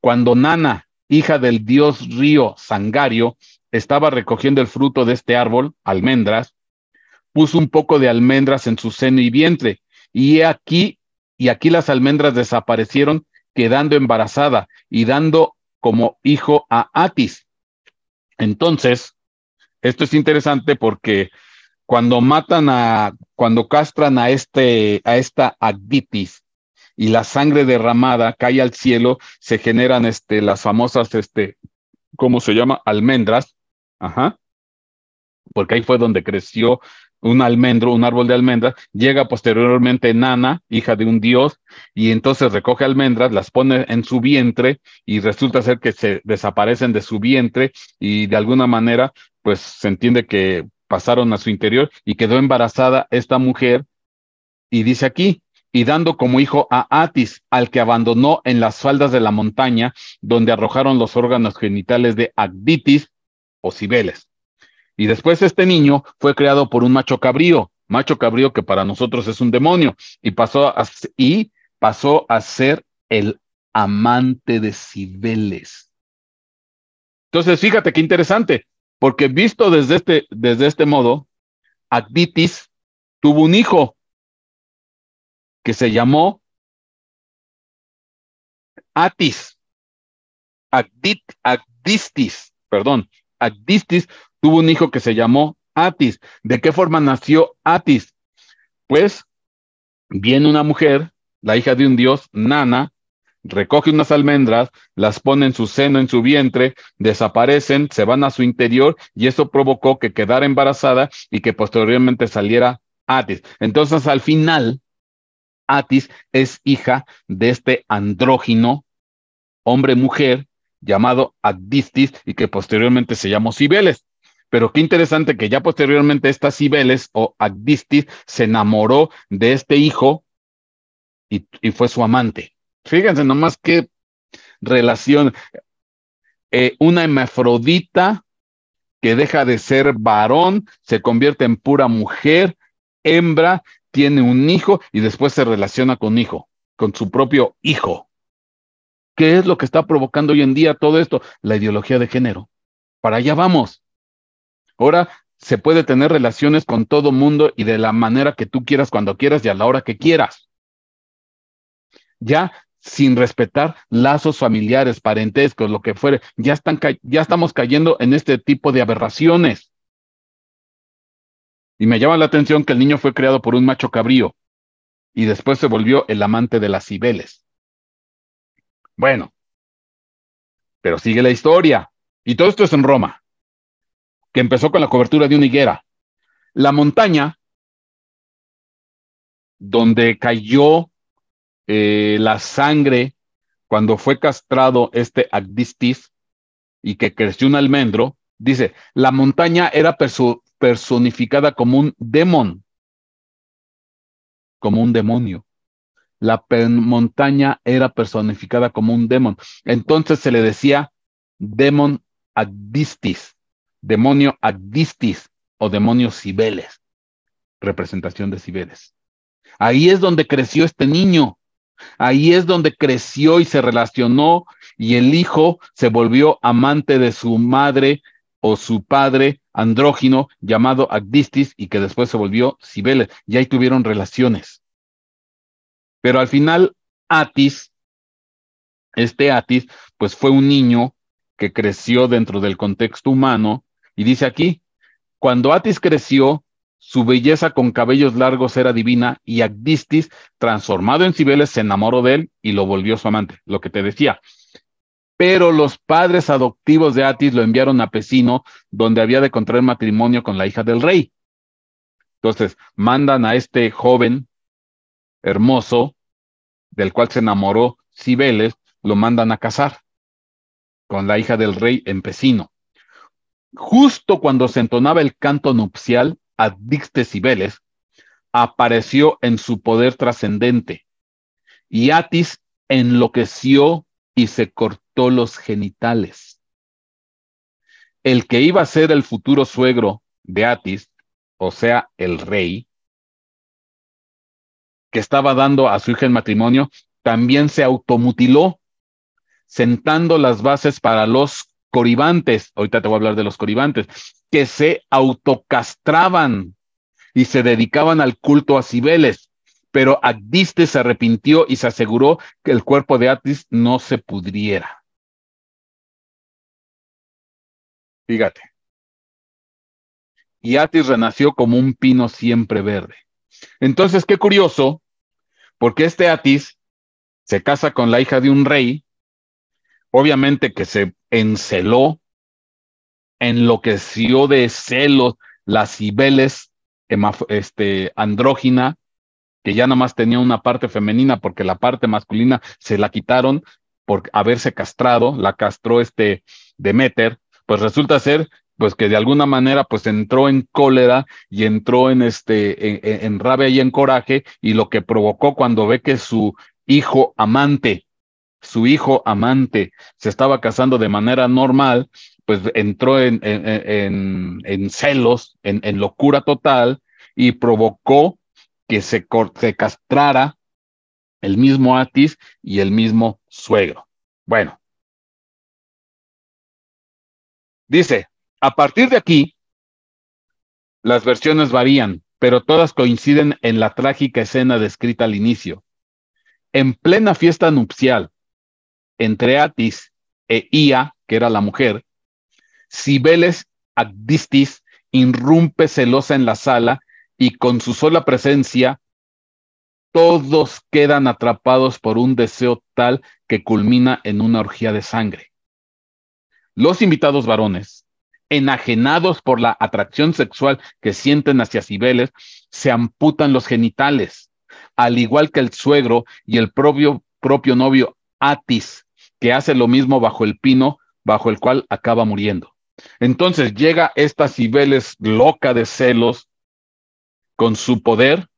cuando Nana, hija del dios río Sangario, estaba recogiendo el fruto de este árbol, almendras, puso un poco de almendras en su seno y vientre, y aquí, y aquí las almendras desaparecieron, quedando embarazada y dando como hijo a Atis. Entonces, esto es interesante porque cuando matan a, cuando castran a este, a esta Aditis y la sangre derramada cae al cielo, se generan este, las famosas, este, ¿cómo se llama? Almendras. Ajá. Porque ahí fue donde creció un almendro, un árbol de almendras, llega posteriormente Nana, hija de un dios, y entonces recoge almendras, las pone en su vientre y resulta ser que se desaparecen de su vientre y de alguna manera, pues se entiende que pasaron a su interior y quedó embarazada esta mujer. Y dice aquí, y dando como hijo a Atis, al que abandonó en las faldas de la montaña, donde arrojaron los órganos genitales de Agditis o Cibeles. Y después este niño fue creado por un macho cabrío, macho cabrío que para nosotros es un demonio, y pasó a, y pasó a ser el amante de Cibeles. Entonces, fíjate qué interesante. Porque visto desde este, desde este modo, Agditis tuvo un hijo que se llamó Atis. Adit, perdón. Agdistis tuvo un hijo que se llamó Atis. ¿De qué forma nació Atis? Pues viene una mujer, la hija de un dios, Nana, recoge unas almendras, las pone en su seno, en su vientre, desaparecen, se van a su interior y eso provocó que quedara embarazada y que posteriormente saliera Atis. Entonces, al final, Atis es hija de este andrógino, hombre-mujer, llamado Adistis y que posteriormente se llamó Cibeles. Pero qué interesante que ya posteriormente esta Cibeles o Adistis se enamoró de este hijo y fue su amante. Fíjense nomás qué relación. Eh, una hemafrodita que deja de ser varón, se convierte en pura mujer, hembra, tiene un hijo y después se relaciona con hijo, con su propio hijo. ¿Qué es lo que está provocando hoy en día todo esto? La ideología de género. Para allá vamos. Ahora se puede tener relaciones con todo mundo y de la manera que tú quieras, cuando quieras y a la hora que quieras. Ya sin respetar lazos familiares, parentescos, lo que fuere. Ya, ya estamos cayendo en este tipo de aberraciones. Y me llama la atención que el niño fue creado por un macho cabrío y después se volvió el amante de las cibeles. Bueno, pero sigue la historia. Y todo esto es en Roma, que empezó con la cobertura de una higuera. La montaña donde cayó eh, la sangre, cuando fue castrado este Agdistis y que creció un almendro, dice, la montaña era personificada como un demon, como un demonio. La montaña era personificada como un demon. Entonces se le decía demon Agdistis, demonio Agdistis o demonio Cibeles, representación de Cibeles. Ahí es donde creció este niño. Ahí es donde creció y se relacionó y el hijo se volvió amante de su madre o su padre andrógino llamado Agdistis y que después se volvió Cibeles. Y ahí tuvieron relaciones. Pero al final Atis, este Atis, pues fue un niño que creció dentro del contexto humano y dice aquí, cuando Atis creció, su belleza con cabellos largos era divina y Agdistis, transformado en Cibeles, se enamoró de él y lo volvió su amante, lo que te decía. Pero los padres adoptivos de Atis lo enviaron a Pesino, donde había de contraer matrimonio con la hija del rey. Entonces, mandan a este joven hermoso, del cual se enamoró Cibeles, lo mandan a casar con la hija del rey en Pesino. Justo cuando se entonaba el canto nupcial, Addictes y apareció en su poder trascendente, y Atis enloqueció y se cortó los genitales. El que iba a ser el futuro suegro de Atis, o sea, el rey, que estaba dando a su hija en matrimonio, también se automutiló, sentando las bases para los coribantes, ahorita te voy a hablar de los coribantes, que se autocastraban y se dedicaban al culto a Cibeles. Pero Agdiste se arrepintió y se aseguró que el cuerpo de Atis no se pudriera. Fíjate. Y Atis renació como un pino siempre verde. Entonces, qué curioso, porque este Atis se casa con la hija de un rey obviamente que se enceló, enloqueció de celos la Cibeles este, andrógina, que ya nada más tenía una parte femenina porque la parte masculina se la quitaron por haberse castrado, la castró este Demeter, pues resulta ser pues que de alguna manera pues entró en cólera y entró en este en rabia y en coraje y lo que provocó cuando ve que su hijo amante su hijo amante se estaba casando de manera normal, pues entró en, celos, en, locura total y provocó que se, se castrara el mismo Atis y el mismo suegro. Bueno, dice, a partir de aquí, las versiones varían, pero todas coinciden en la trágica escena descrita al inicio. En plena fiesta nupcial, entre Atis e Ia, que era la mujer, Cibeles Agdistis irrumpe celosa en la sala y con su sola presencia todos quedan atrapados por un deseo tal que culmina en una orgía de sangre. Los invitados varones, enajenados por la atracción sexual que sienten hacia Sibeles, se amputan los genitales, al igual que el suegro y el propio, propio novio Atis, que hace lo mismo bajo el pino bajo el cual acaba muriendo. Entonces llega esta Cibeles loca de celos con su poder,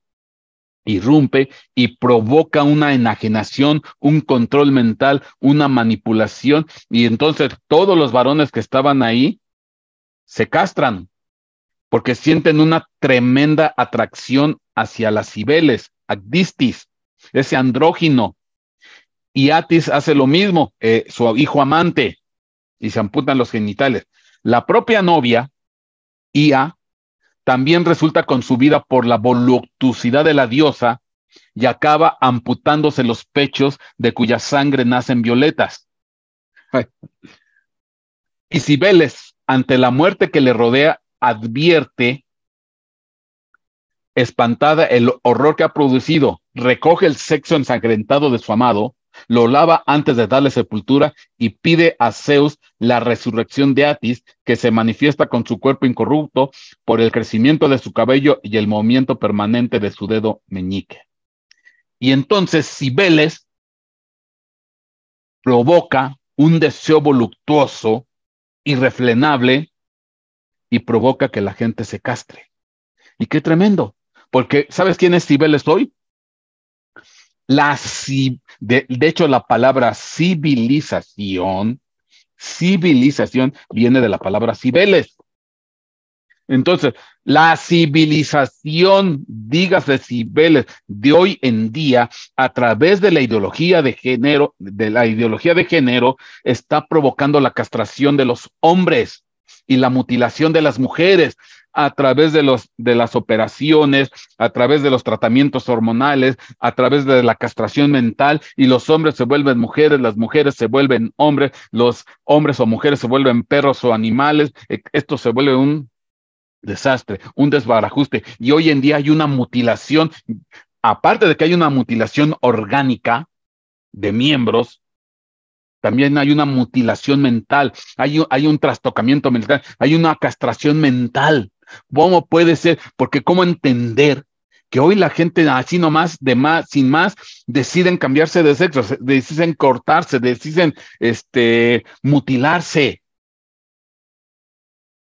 irrumpe y provoca una enajenación, un control mental, una manipulación, y entonces todos los varones que estaban ahí se castran porque sienten una tremenda atracción hacia las Cibeles, Agdistis, ese andrógino, y Atis hace lo mismo, eh, su hijo amante, y se amputan los genitales. La propia novia, Ia, también resulta con su vida por la voluptuosidad de la diosa y acaba amputándose los pechos de cuya sangre nacen violetas. y Cibeles, ante la muerte que le rodea, advierte, espantada, el horror que ha producido, recoge el sexo ensangrentado de su amado lo lava antes de darle sepultura y pide a Zeus la resurrección de Atis, que se manifiesta con su cuerpo incorrupto por el crecimiento de su cabello y el movimiento permanente de su dedo meñique. Y entonces Cibeles provoca un deseo voluptuoso, irrefrenable, y provoca que la gente se castre. Y qué tremendo, porque ¿sabes quién es Cibeles hoy? de, hecho, la palabra civilización, civilización viene de la palabra cibeles. Entonces, la civilización, de cibeles, de hoy en día, a través de la ideología de género, de la ideología de género, está provocando la castración de los hombres y la mutilación de las mujeres, a través de, los, de las operaciones, a través de los tratamientos hormonales, a través de la castración mental, y los hombres se vuelven mujeres, las mujeres se vuelven hombres, los hombres o mujeres se vuelven perros o animales. E, esto se vuelve un desastre, un desbarajuste. Y hoy en día hay una mutilación, aparte de que hay una mutilación orgánica de miembros, también hay una mutilación mental, hay, hay un trastocamiento mental, hay una castración mental. ¿Cómo puede ser? Porque cómo entender que hoy la gente así nomás, de más, sin más, deciden cambiarse de sexo, deciden cortarse, deciden este, mutilarse.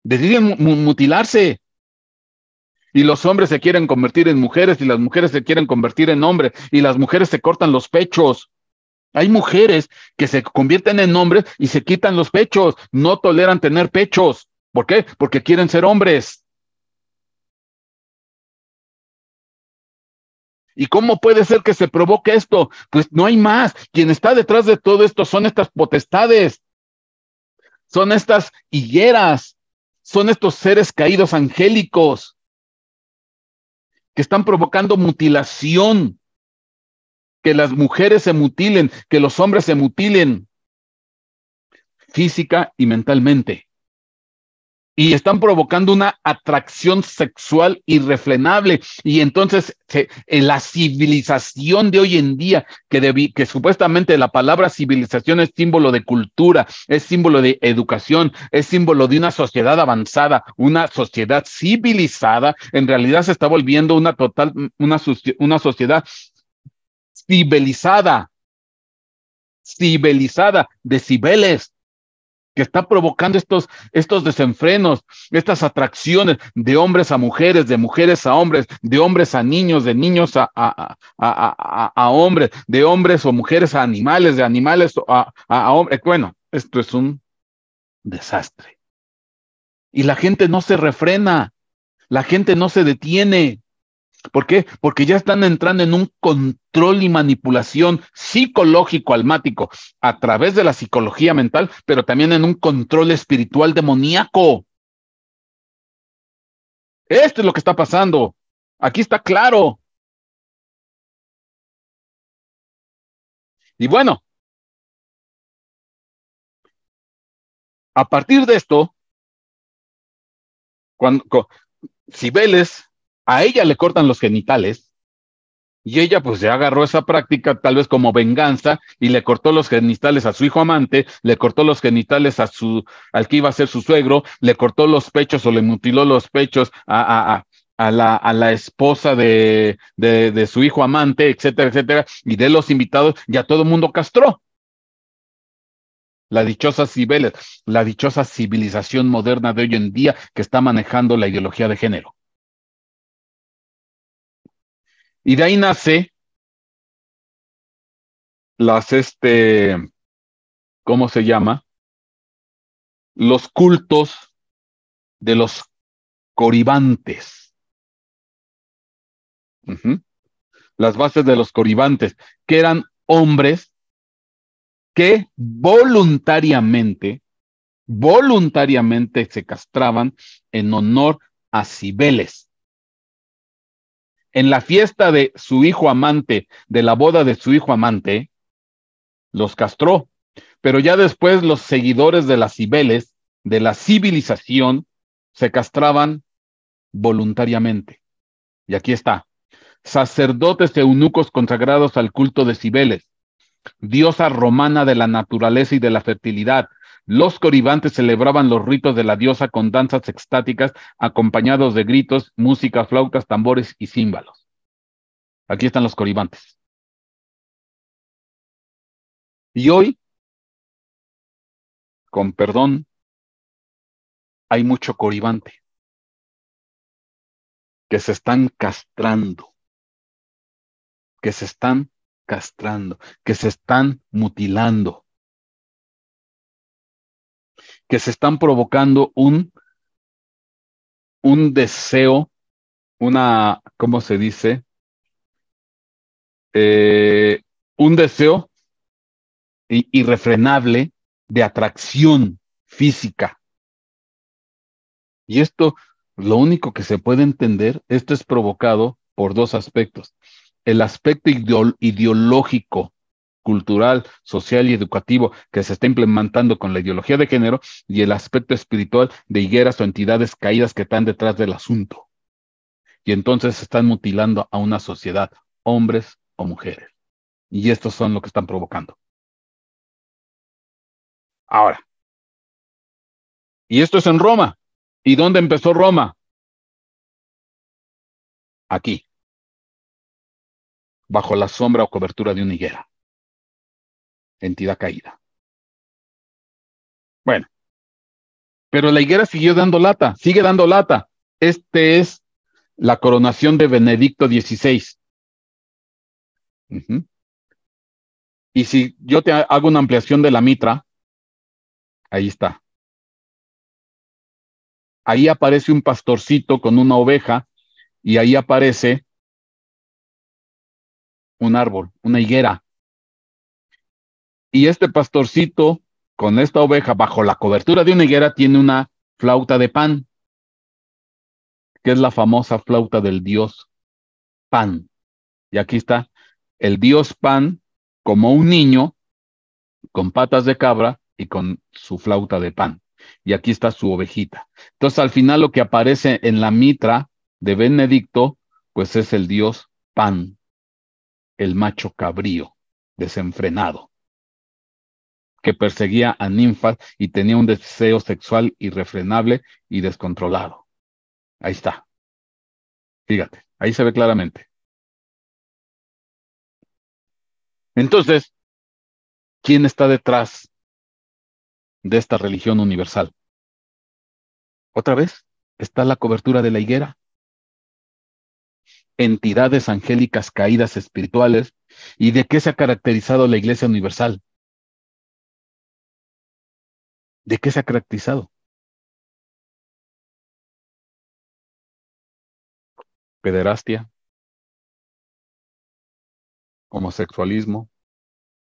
Deciden mutilarse. Y los hombres se quieren convertir en mujeres y las mujeres se quieren convertir en hombres y las mujeres se cortan los pechos. Hay mujeres que se convierten en hombres y se quitan los pechos, no toleran tener pechos. ¿Por qué? Porque quieren ser hombres. ¿Y cómo puede ser que se provoque esto? Pues no hay más. Quien está detrás de todo esto son estas potestades, son estas higueras, son estos seres caídos angélicos que están provocando mutilación, que las mujeres se mutilen, que los hombres se mutilen física y mentalmente y están provocando una atracción sexual irrefrenable. Y entonces la civilización de hoy en día, que, que supuestamente la palabra civilización es símbolo de cultura, es símbolo de educación, es símbolo de una sociedad avanzada, una sociedad civilizada, en realidad se está volviendo una total, una, una sociedad civilizada, civilizada de cibeles que está provocando estos, estos desenfrenos, estas atracciones de hombres a mujeres, de mujeres a hombres, de hombres a niños, de niños a, a, a hombres, de hombres o mujeres a animales, de animales a hombres. Bueno, esto es un desastre. Y la gente no se refrena, la gente no se detiene, ¿Por qué? Porque ya están entrando en un control y manipulación psicológico almático a través de la psicología mental, pero también en un control espiritual demoníaco. Esto es lo que está pasando. Aquí está claro. Y bueno, a partir de esto, cuando, si Vélez a ella le cortan los genitales y ella pues se agarró esa práctica tal vez como venganza y le cortó los genitales a su hijo amante, le cortó los genitales a su, al que iba a ser su suegro, le cortó los pechos o le mutiló los pechos a, la, esposa de, de, su hijo amante, etcétera, etcétera, y de los invitados, ya todo el mundo castró. La dichosa, la dichosa civilización moderna de hoy en día que está manejando la ideología de género. Y de ahí nace las, este, ¿cómo se llama? Los cultos de los coribantes. Las bases de los coribantes, que eran hombres que voluntariamente, voluntariamente se castraban en honor a Cibeles, en la fiesta de su hijo amante, de la boda de su hijo amante, los castró. Pero ya después los seguidores de las cibeles, de la civilización, se castraban voluntariamente. Y aquí está. Sacerdotes eunucos consagrados al culto de Cibeles, diosa romana de la naturaleza y de la fertilidad, los coribantes celebraban los ritos de la diosa con danzas extáticas acompañados de gritos, música, flautas, tambores y címbalos. Aquí están los coribantes. Y hoy, con perdón, hay mucho coribante que se están castrando, que se están castrando, que se están mutilando que se están provocando un, un deseo, una, ¿cómo se dice? Eh, un deseo irrefrenable de atracción física. Y esto, lo único que se puede entender, esto es provocado por dos aspectos. El aspecto ideológico cultural, social y educativo que se está implementando con la ideología de género y el aspecto espiritual de higueras o entidades caídas que están detrás del asunto. Y entonces están mutilando a una sociedad, hombres o mujeres. Y estos son lo que están provocando. Ahora, y esto es en Roma. ¿Y dónde empezó Roma? Aquí, bajo la sombra o cobertura de una higuera entidad caída. Bueno, pero la higuera siguió dando lata, sigue dando lata. Este es la coronación de Benedicto XVI. Y si yo te hago una ampliación de la mitra, ahí está. Ahí aparece un pastorcito con una oveja y ahí aparece un árbol, una higuera. Y este pastorcito, con esta oveja bajo la cobertura de una higuera, tiene una flauta de pan, que es la famosa flauta del dios Pan. Y aquí está el dios Pan como un niño con patas de cabra y con su flauta de pan. Y aquí está su ovejita. Entonces al final lo que aparece en la mitra de Benedicto, pues es el dios Pan, el macho cabrío desenfrenado que perseguía a ninfas y tenía un deseo sexual irrefrenable y descontrolado. Ahí está. Fíjate, ahí se ve claramente. Entonces, ¿quién está detrás de esta religión universal? Otra vez, está la cobertura de la higuera. Entidades angélicas caídas espirituales. ¿Y de qué se ha caracterizado la Iglesia Universal? ¿De qué se ha caracterizado? Pederastia, homosexualismo,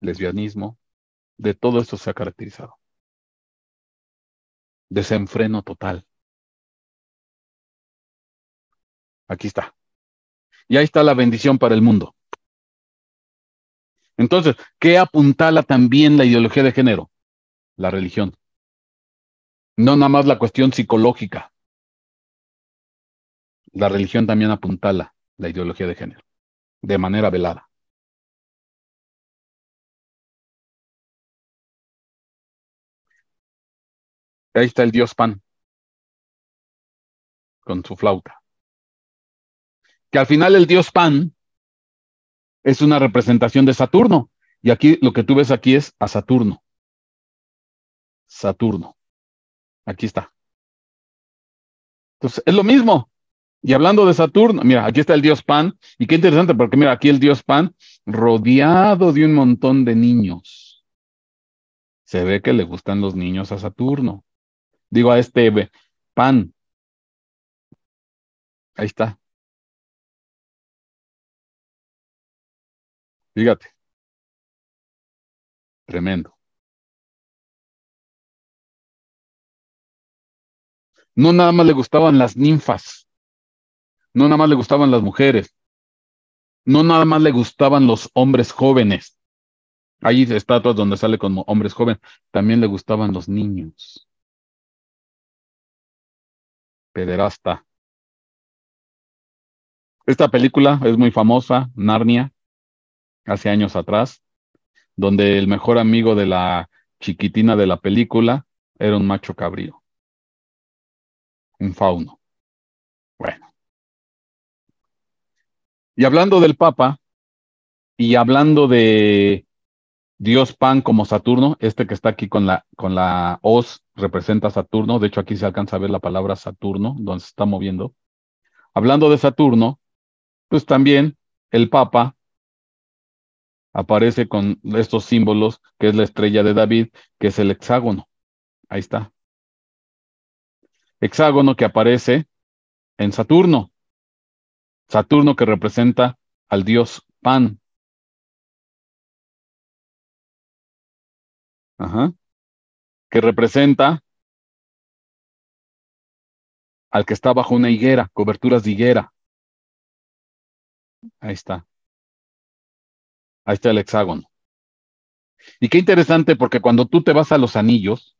lesbianismo, de todo esto se ha caracterizado. Desenfreno total. Aquí está. Y ahí está la bendición para el mundo. Entonces, ¿qué apuntala también la ideología de género? La religión. No nada más la cuestión psicológica. La religión también apuntala la ideología de género, de manera velada. Ahí está el dios Pan, con su flauta. Que al final el dios Pan es una representación de Saturno. Y aquí lo que tú ves aquí es a Saturno. Saturno. Aquí está. Entonces, es lo mismo. Y hablando de Saturno, mira, aquí está el dios Pan. Y qué interesante, porque mira, aquí el dios Pan, rodeado de un montón de niños. Se ve que le gustan los niños a Saturno. Digo, a este Pan. Ahí está. Fíjate. Tremendo. No nada más le gustaban las ninfas, no nada más le gustaban las mujeres, no nada más le gustaban los hombres jóvenes. Hay estatuas donde sale como hombres jóvenes, también le gustaban los niños. Pederasta. Esta película es muy famosa, Narnia, hace años atrás, donde el mejor amigo de la chiquitina de la película era un macho cabrío un fauno. Bueno. Y hablando del Papa y hablando de Dios Pan como Saturno, este que está aquí con la, con la hoz representa Saturno, de hecho aquí se alcanza a ver la palabra Saturno, donde se está moviendo. Hablando de Saturno, pues también el Papa aparece con estos símbolos, que es la estrella de David, que es el hexágono. Ahí está hexágono que aparece en Saturno. Saturno que representa al dios Pan. Ajá. Que representa al que está bajo una higuera, coberturas de higuera. Ahí está. Ahí está el hexágono. Y qué interesante porque cuando tú te vas a los anillos,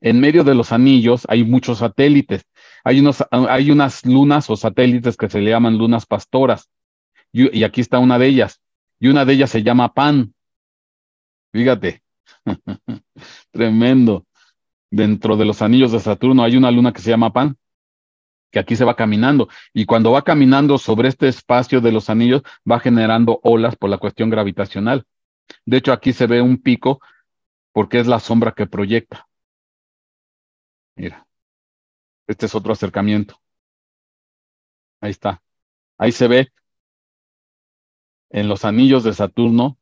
en medio de los anillos hay muchos satélites. Hay, unos, hay unas lunas o satélites que se le llaman lunas pastoras. Y, y aquí está una de ellas. Y una de ellas se llama Pan. Fíjate. Tremendo. Dentro de los anillos de Saturno hay una luna que se llama Pan que aquí se va caminando. Y cuando va caminando sobre este espacio de los anillos, va generando olas por la cuestión gravitacional. De hecho, aquí se ve un pico porque es la sombra que proyecta. Mira, este es otro acercamiento. Ahí está. Ahí se ve en los anillos de Saturno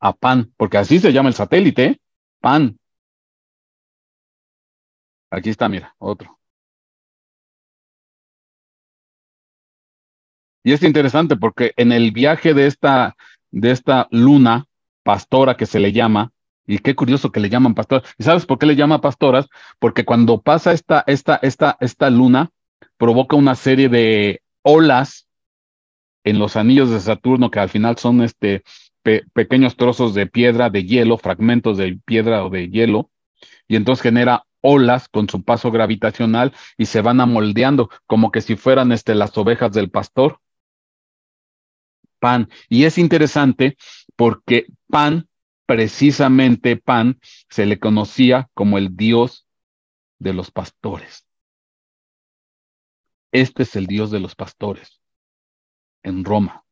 a Pan, porque así se llama el satélite, ¿eh? Pan. Aquí está, mira, otro. Y es interesante porque en el viaje de esta, de esta luna pastora que se le llama, y qué curioso que le llaman pastoras. ¿Y sabes por qué le llama pastoras? Porque cuando pasa esta, esta, esta, esta luna, provoca una serie de olas en los anillos de Saturno, que al final son este, pequeños trozos de piedra, de hielo, fragmentos de piedra o de hielo, y entonces genera olas con su paso gravitacional y se van amoldeando como que si fueran este, las ovejas del pastor. Pan. Y es interesante porque pan precisamente Pan se le conocía como el Dios de los pastores. Este es el Dios de los pastores en Roma.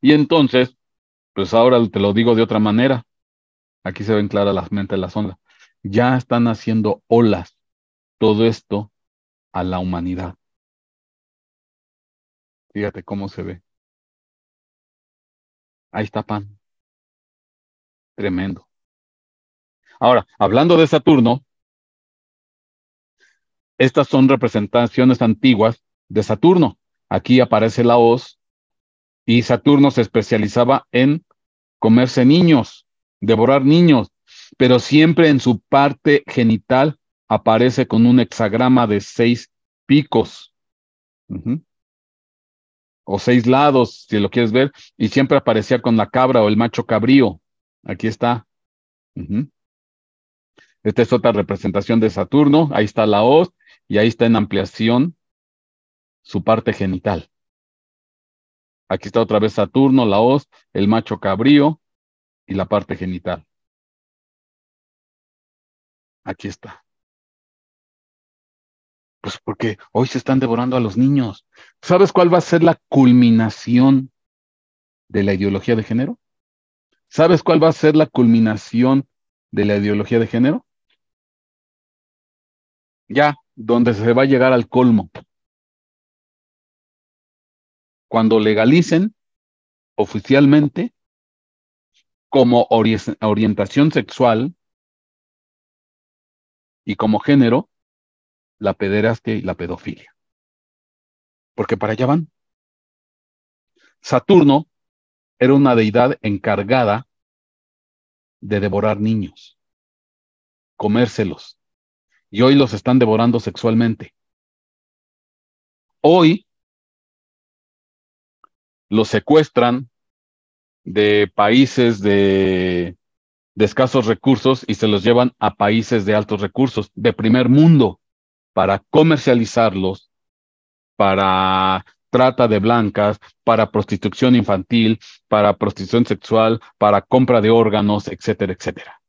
Y entonces, pues ahora te lo digo de otra manera. Aquí se ven claras las mentes de las ondas. Ya están haciendo olas todo esto a la humanidad. Fíjate cómo se ve. Ahí está Pan. Tremendo. Ahora, hablando de Saturno, estas son representaciones antiguas de Saturno. Aquí aparece la hoz y Saturno se especializaba en comerse niños, devorar niños, pero siempre en su parte genital aparece con un hexagrama de seis picos o seis lados, si lo quieres ver, y siempre aparecía con la cabra o el macho cabrío. Aquí está. Esta es otra representación de Saturno. Ahí está la hoz y ahí está en ampliación su parte genital. Aquí está otra vez Saturno, la hoz, el macho cabrío y la parte genital. Aquí está. Pues, porque hoy se están devorando a los niños. ¿Sabes cuál va a ser la culminación de la ideología de género? ¿Sabes cuál va a ser la culminación de la ideología de género? Ya, donde se va a llegar al colmo. Cuando legalicen oficialmente como orientación sexual y como género la pederastia y la pedofilia. Porque para allá van. Saturno era una deidad encargada de devorar niños, comérselos, y hoy los están devorando sexualmente. Hoy los secuestran de países de, de, escasos recursos y se los llevan a países de altos recursos, de primer mundo para comercializarlos, para trata de blancas, para prostitución infantil, para prostitución sexual, para compra de órganos, etcétera, etcétera.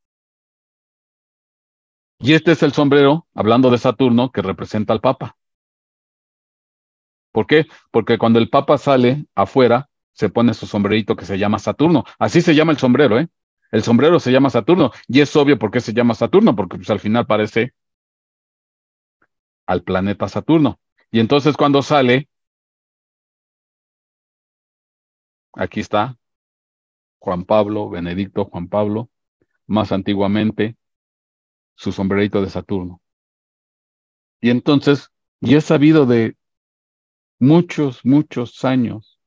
Y este es el sombrero, hablando de Saturno, que representa al Papa. ¿Por qué? Porque cuando el Papa sale afuera, se pone su sombrerito que se llama Saturno. Así se llama el sombrero, ¿eh? El sombrero se llama Saturno. Y es obvio por qué se llama Saturno, porque pues, al final parece al planeta Saturno. Y entonces cuando sale, aquí está Juan Pablo, Benedicto Juan Pablo, más antiguamente su sombrerito de Saturno. Y entonces, y he sabido de muchos, muchos años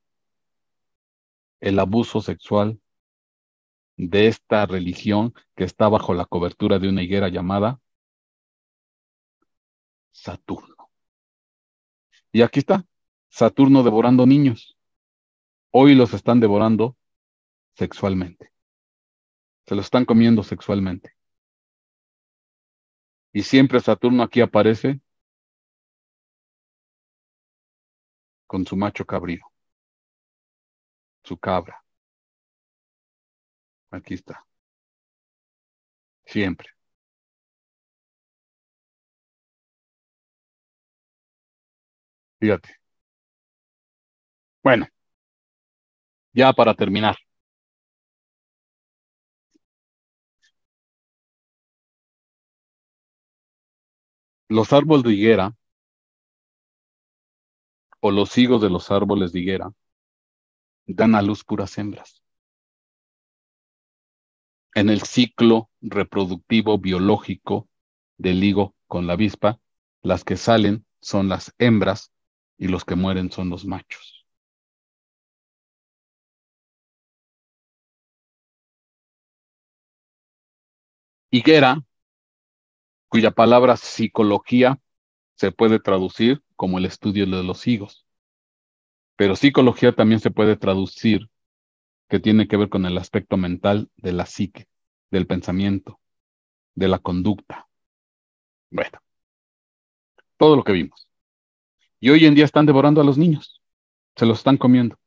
el abuso sexual de esta religión que está bajo la cobertura de una higuera llamada Saturno. Y aquí está, Saturno devorando niños. Hoy los están devorando sexualmente. Se los están comiendo sexualmente. Y siempre Saturno aquí aparece con su macho cabrío, su cabra. Aquí está. Siempre. Fíjate. Bueno, ya para terminar. Los árboles de higuera o los higos de los árboles de higuera dan a luz puras hembras. En el ciclo reproductivo biológico del higo con la avispa, las que salen son las hembras y los que mueren son los machos. Higuera, cuya palabra psicología se puede traducir como el estudio de los higos, pero psicología también se puede traducir que tiene que ver con el aspecto mental de la psique, del pensamiento, de la conducta. Bueno, todo lo que vimos. Y hoy en día están devorando a los niños, se los están comiendo.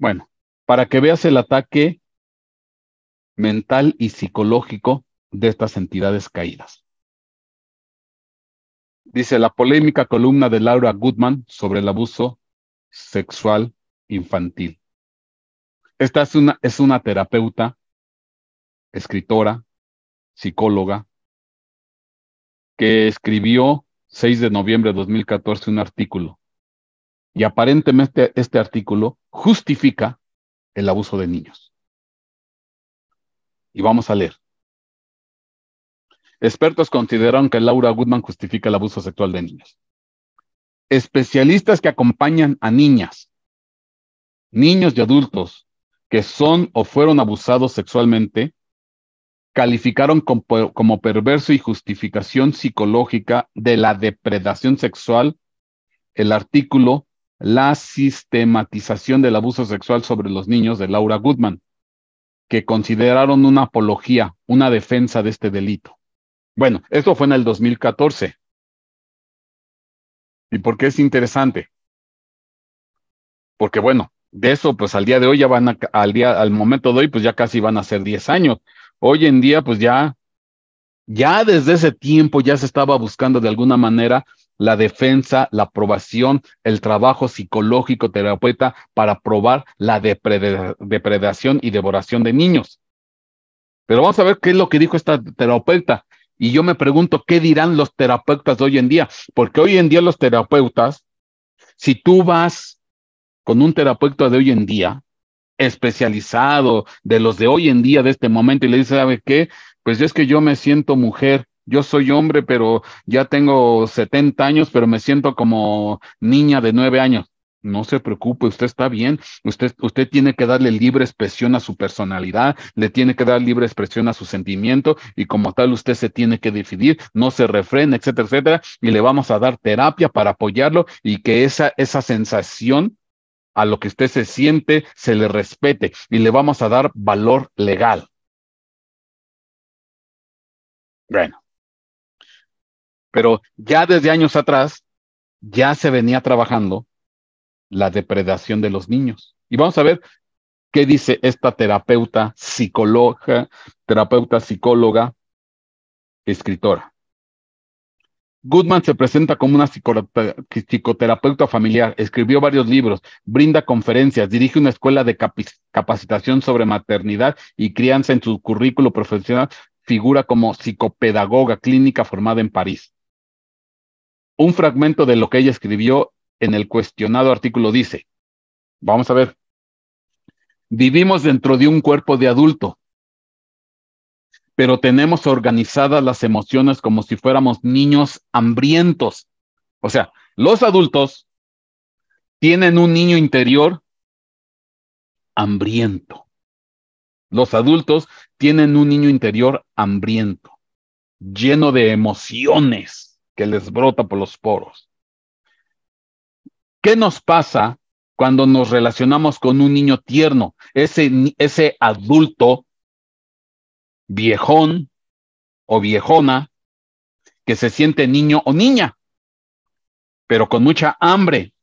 Bueno, para que veas el ataque mental y psicológico de estas entidades caídas. Dice la polémica columna de Laura Goodman sobre el abuso sexual infantil. Esta es una, es una terapeuta, escritora, psicóloga, que escribió 6 de noviembre de 2014 un artículo. Y aparentemente este artículo justifica el abuso de niños. Y vamos a leer. Expertos consideraron que Laura Goodman justifica el abuso sexual de niños. Especialistas que acompañan a niñas, niños y adultos que son o fueron abusados sexualmente calificaron como perverso y justificación psicológica de la depredación sexual el artículo La sistematización del abuso sexual sobre los niños de Laura Goodman, que consideraron una apología, una defensa de este delito. Bueno, esto fue en el 2014. ¿Y por qué es interesante? Porque bueno, de eso, pues al día de hoy ya van al día, al momento de hoy, pues ya casi van a ser 10 años. Hoy en día, pues ya, ya desde ese tiempo ya se estaba buscando de alguna manera la defensa, la aprobación, el trabajo psicológico terapeuta para probar la depredación y devoración de niños. Pero vamos a ver qué es lo que dijo esta terapeuta. Y yo me pregunto, ¿qué dirán los terapeutas de hoy en día? Porque hoy en día los terapeutas, si tú vas con un terapeuta de hoy en día, especializado de los de hoy en día, de este momento, y le dice, ¿sabe qué? Pues es que yo me siento mujer, yo soy hombre, pero ya tengo 70 años, pero me siento como niña de 9 años. No se preocupe, usted está bien, usted, usted tiene que darle libre expresión a su personalidad, le tiene que dar libre expresión a su sentimiento y como tal usted se tiene que decidir, no se refrene, etcétera, etcétera, y le vamos a dar terapia para apoyarlo y que esa, esa sensación a lo que usted se siente, se le respete y le vamos a dar valor legal. Bueno, pero ya desde años atrás ya se venía trabajando la depredación de los niños. Y vamos a ver qué dice esta terapeuta psicóloga, terapeuta psicóloga, escritora. Goodman se presenta como una psicoterapeuta familiar, escribió varios libros, brinda conferencias, dirige una escuela de capacitación sobre maternidad y crianza en su currículo profesional, figura como psicopedagoga clínica formada en París. Un fragmento de lo que ella escribió en el cuestionado artículo dice, vamos a ver, vivimos dentro de un cuerpo de adulto, pero tenemos organizadas las emociones como si fuéramos niños hambrientos. O sea, los adultos tienen un niño interior hambriento. Los adultos tienen un niño interior hambriento, lleno de emociones que les brota por los poros. ¿Qué nos pasa cuando nos relacionamos con un niño tierno? Ese, ese adulto viejón o viejona que se siente niño o niña, pero con mucha hambre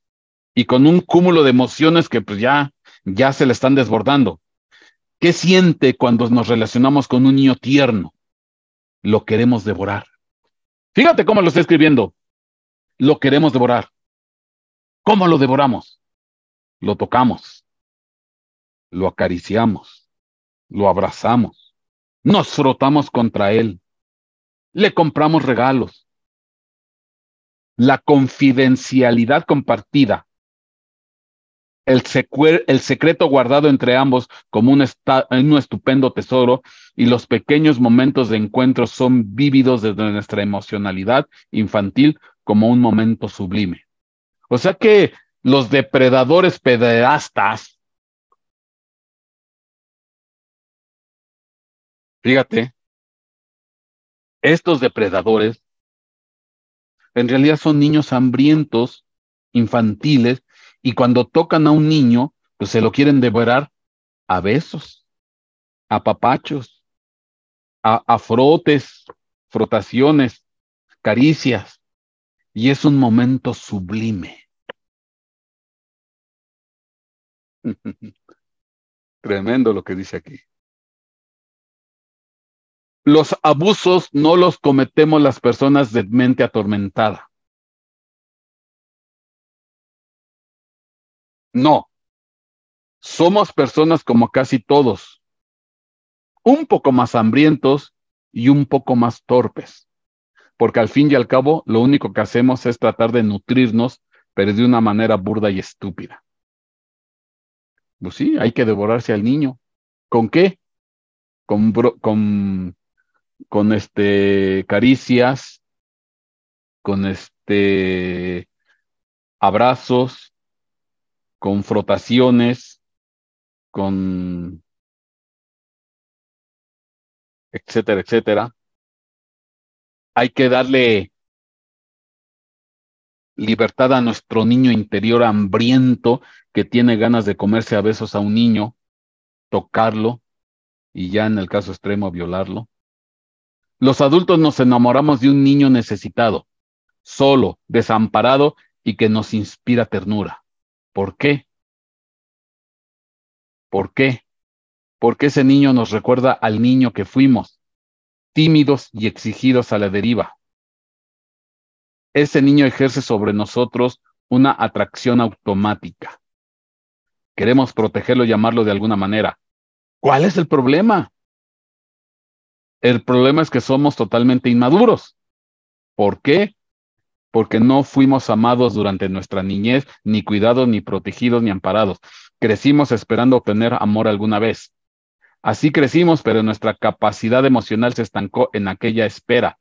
y con un cúmulo de emociones que pues ya, ya se le están desbordando. ¿Qué siente cuando nos relacionamos con un niño tierno? Lo queremos devorar. Fíjate cómo lo está escribiendo. Lo queremos devorar. ¿Cómo lo devoramos? Lo tocamos, lo acariciamos, lo abrazamos, nos frotamos contra él. Le compramos regalos. La confidencialidad compartida. El, secreto guardado entre ambos como un, un estupendo tesoro y los pequeños momentos de encuentro son vívidos desde nuestra emocionalidad infantil como un momento sublime. O sea que los depredadores pederastas Fíjate, estos depredadores en realidad son niños hambrientos, infantiles, y cuando tocan a un niño, pues se lo quieren devorar a besos, a papachos, a, frotes, frotaciones, caricias, y es un momento sublime. Tremendo lo que dice aquí los abusos no los cometemos las personas de mente atormentada. No. Somos personas como casi todos, un poco más hambrientos y un poco más torpes, porque al fin y al cabo lo único que hacemos es tratar de nutrirnos, pero de una manera burda y estúpida. Pues sí, hay que devorarse al niño. ¿Con qué? Con, con con este caricias, con este abrazos, con frotaciones, con etcétera, etcétera. Hay que darle libertad a nuestro niño interior hambriento que tiene ganas de comerse a besos a un niño, tocarlo y ya en el caso extremo violarlo. Los adultos nos enamoramos de un niño necesitado, solo, desamparado y que nos inspira ternura. ¿Por qué? ¿Por qué? Porque ese niño nos recuerda al niño que fuimos, tímidos y exigidos a la deriva. Ese niño ejerce sobre nosotros una atracción automática. Queremos protegerlo y llamarlo de alguna manera. ¿Cuál es el problema? El problema es que somos totalmente inmaduros. ¿Por qué? Porque no fuimos amados durante nuestra niñez, ni cuidados, ni protegidos, ni amparados. Crecimos esperando obtener amor alguna vez. Así crecimos, pero nuestra capacidad emocional se estancó en aquella espera.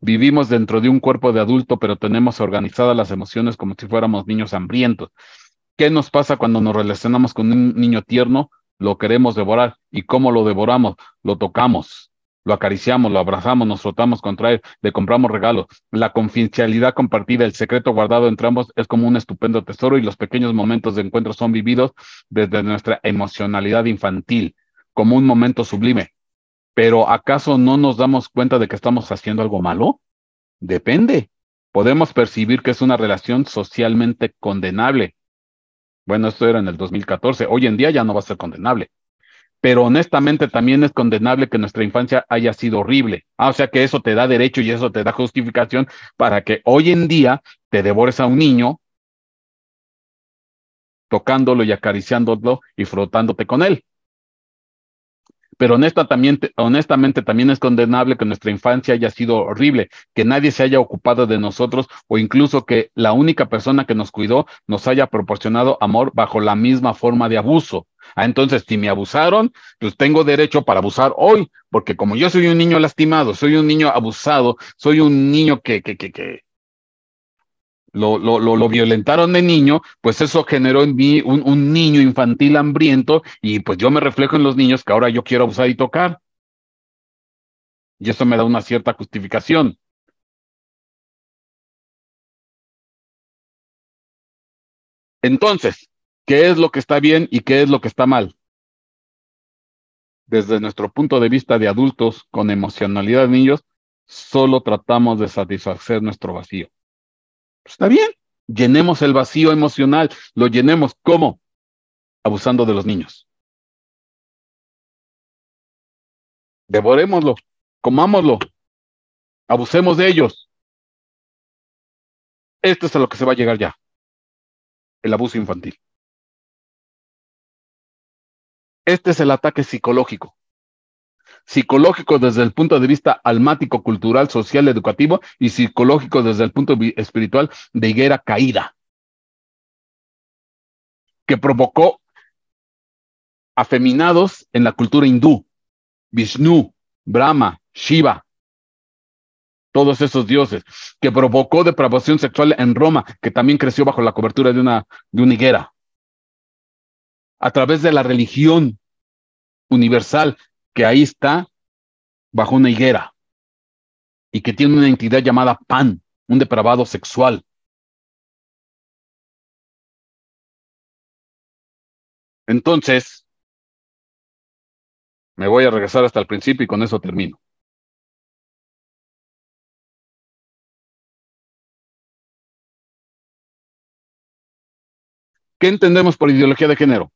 Vivimos dentro de un cuerpo de adulto, pero tenemos organizadas las emociones como si fuéramos niños hambrientos. ¿Qué nos pasa cuando nos relacionamos con un niño tierno? Lo queremos devorar. ¿Y cómo lo devoramos? Lo tocamos, lo acariciamos, lo abrazamos, nos frotamos contra él, le compramos regalos. La confidencialidad compartida, el secreto guardado entre ambos es como un estupendo tesoro y los pequeños momentos de encuentro son vividos desde nuestra emocionalidad infantil, como un momento sublime. Pero ¿acaso no nos damos cuenta de que estamos haciendo algo malo? Depende. Podemos percibir que es una relación socialmente condenable. Bueno, esto era en el 2014. Hoy en día ya no va a ser condenable pero honestamente también es condenable que nuestra infancia haya sido horrible. Ah, o sea que eso te da derecho y eso te da justificación para que hoy en día te devores a un niño tocándolo y acariciándolo y frotándote con él. Pero honesta, también, honestamente también es condenable que nuestra infancia haya sido horrible, que nadie se haya ocupado de nosotros o incluso que la única persona que nos cuidó nos haya proporcionado amor bajo la misma forma de abuso. Ah, entonces, si me abusaron, pues tengo derecho para abusar hoy, porque como yo soy un niño lastimado, soy un niño abusado, soy un niño que, que, que, que lo, lo, lo, violentaron de niño, pues eso generó en mí un, un niño infantil hambriento y pues yo me reflejo en los niños que ahora yo quiero abusar y tocar. Y eso me da una cierta justificación. Entonces, qué es lo que está bien y qué es lo que está mal. Desde nuestro punto de vista de adultos con emocionalidad de niños, solo tratamos de satisfacer nuestro vacío. Pues está bien, llenemos el vacío emocional, lo llenemos ¿cómo? Abusando de los niños. Devorémoslo, comámoslo, abusemos de ellos. Esto es a lo que se va a llegar ya, el abuso infantil. Este es el ataque psicológico. Psicológico desde el punto de vista almático, cultural, social, educativo y psicológico desde el punto espiritual de higuera caída, que provocó afeminados en la cultura hindú, Vishnu, Brahma, Shiva, todos esos dioses, que provocó depravación sexual en Roma, que también creció bajo la cobertura de una, de una higuera a través de la religión universal que ahí está bajo una higuera y que tiene una entidad llamada Pan, un depravado sexual. Entonces, me voy a regresar hasta el principio y con eso termino. ¿Qué entendemos por ideología de género?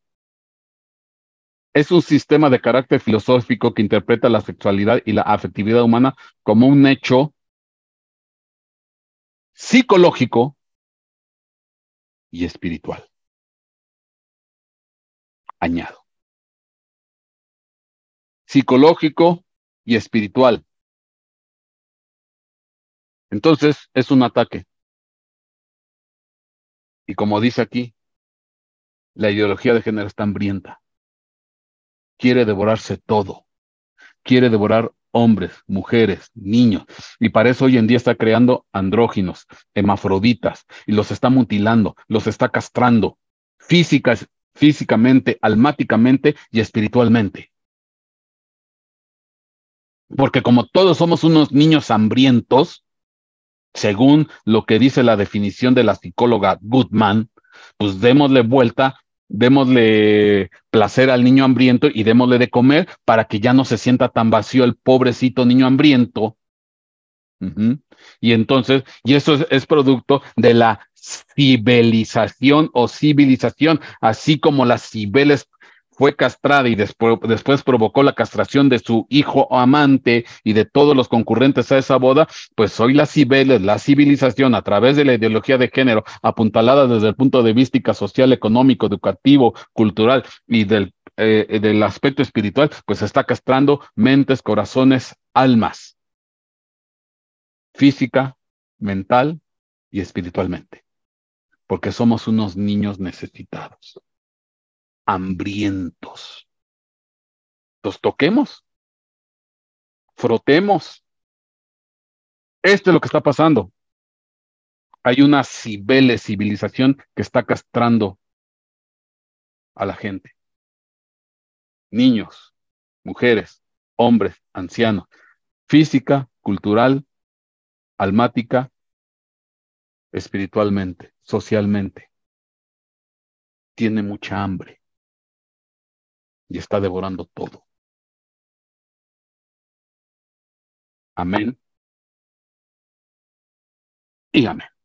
Es un sistema de carácter filosófico que interpreta la sexualidad y la afectividad humana como un hecho psicológico y espiritual. Añado. Psicológico y espiritual. Entonces es un ataque. Y como dice aquí, la ideología de género está hambrienta quiere devorarse todo, quiere devorar hombres, mujeres, niños, y para eso hoy en día está creando andróginos, hemafroditas, y los está mutilando, los está castrando, físicas, físicamente, almáticamente y espiritualmente. Porque como todos somos unos niños hambrientos, según lo que dice la definición de la psicóloga Goodman, pues démosle vuelta démosle placer al niño hambriento y démosle de comer para que ya no se sienta tan vacío el pobrecito niño hambriento. Y entonces, y eso es, producto de la civilización o civilización, así como las civiles fue castrada y después, provocó la castración de su hijo amante y de todos los concurrentes a esa boda, pues hoy las la civilización a través de la ideología de género apuntalada desde el punto de vista social, económico, educativo, cultural y del, eh, del aspecto espiritual, pues está castrando mentes, corazones, almas, física, mental y espiritualmente, porque somos unos niños necesitados hambrientos. Los toquemos, frotemos. Esto es lo que está pasando. Hay una cibele civilización que está castrando a la gente. Niños, mujeres, hombres, ancianos. Física, cultural, almática, espiritualmente, socialmente. Tiene mucha hambre y está devorando todo. Amén. Y amén.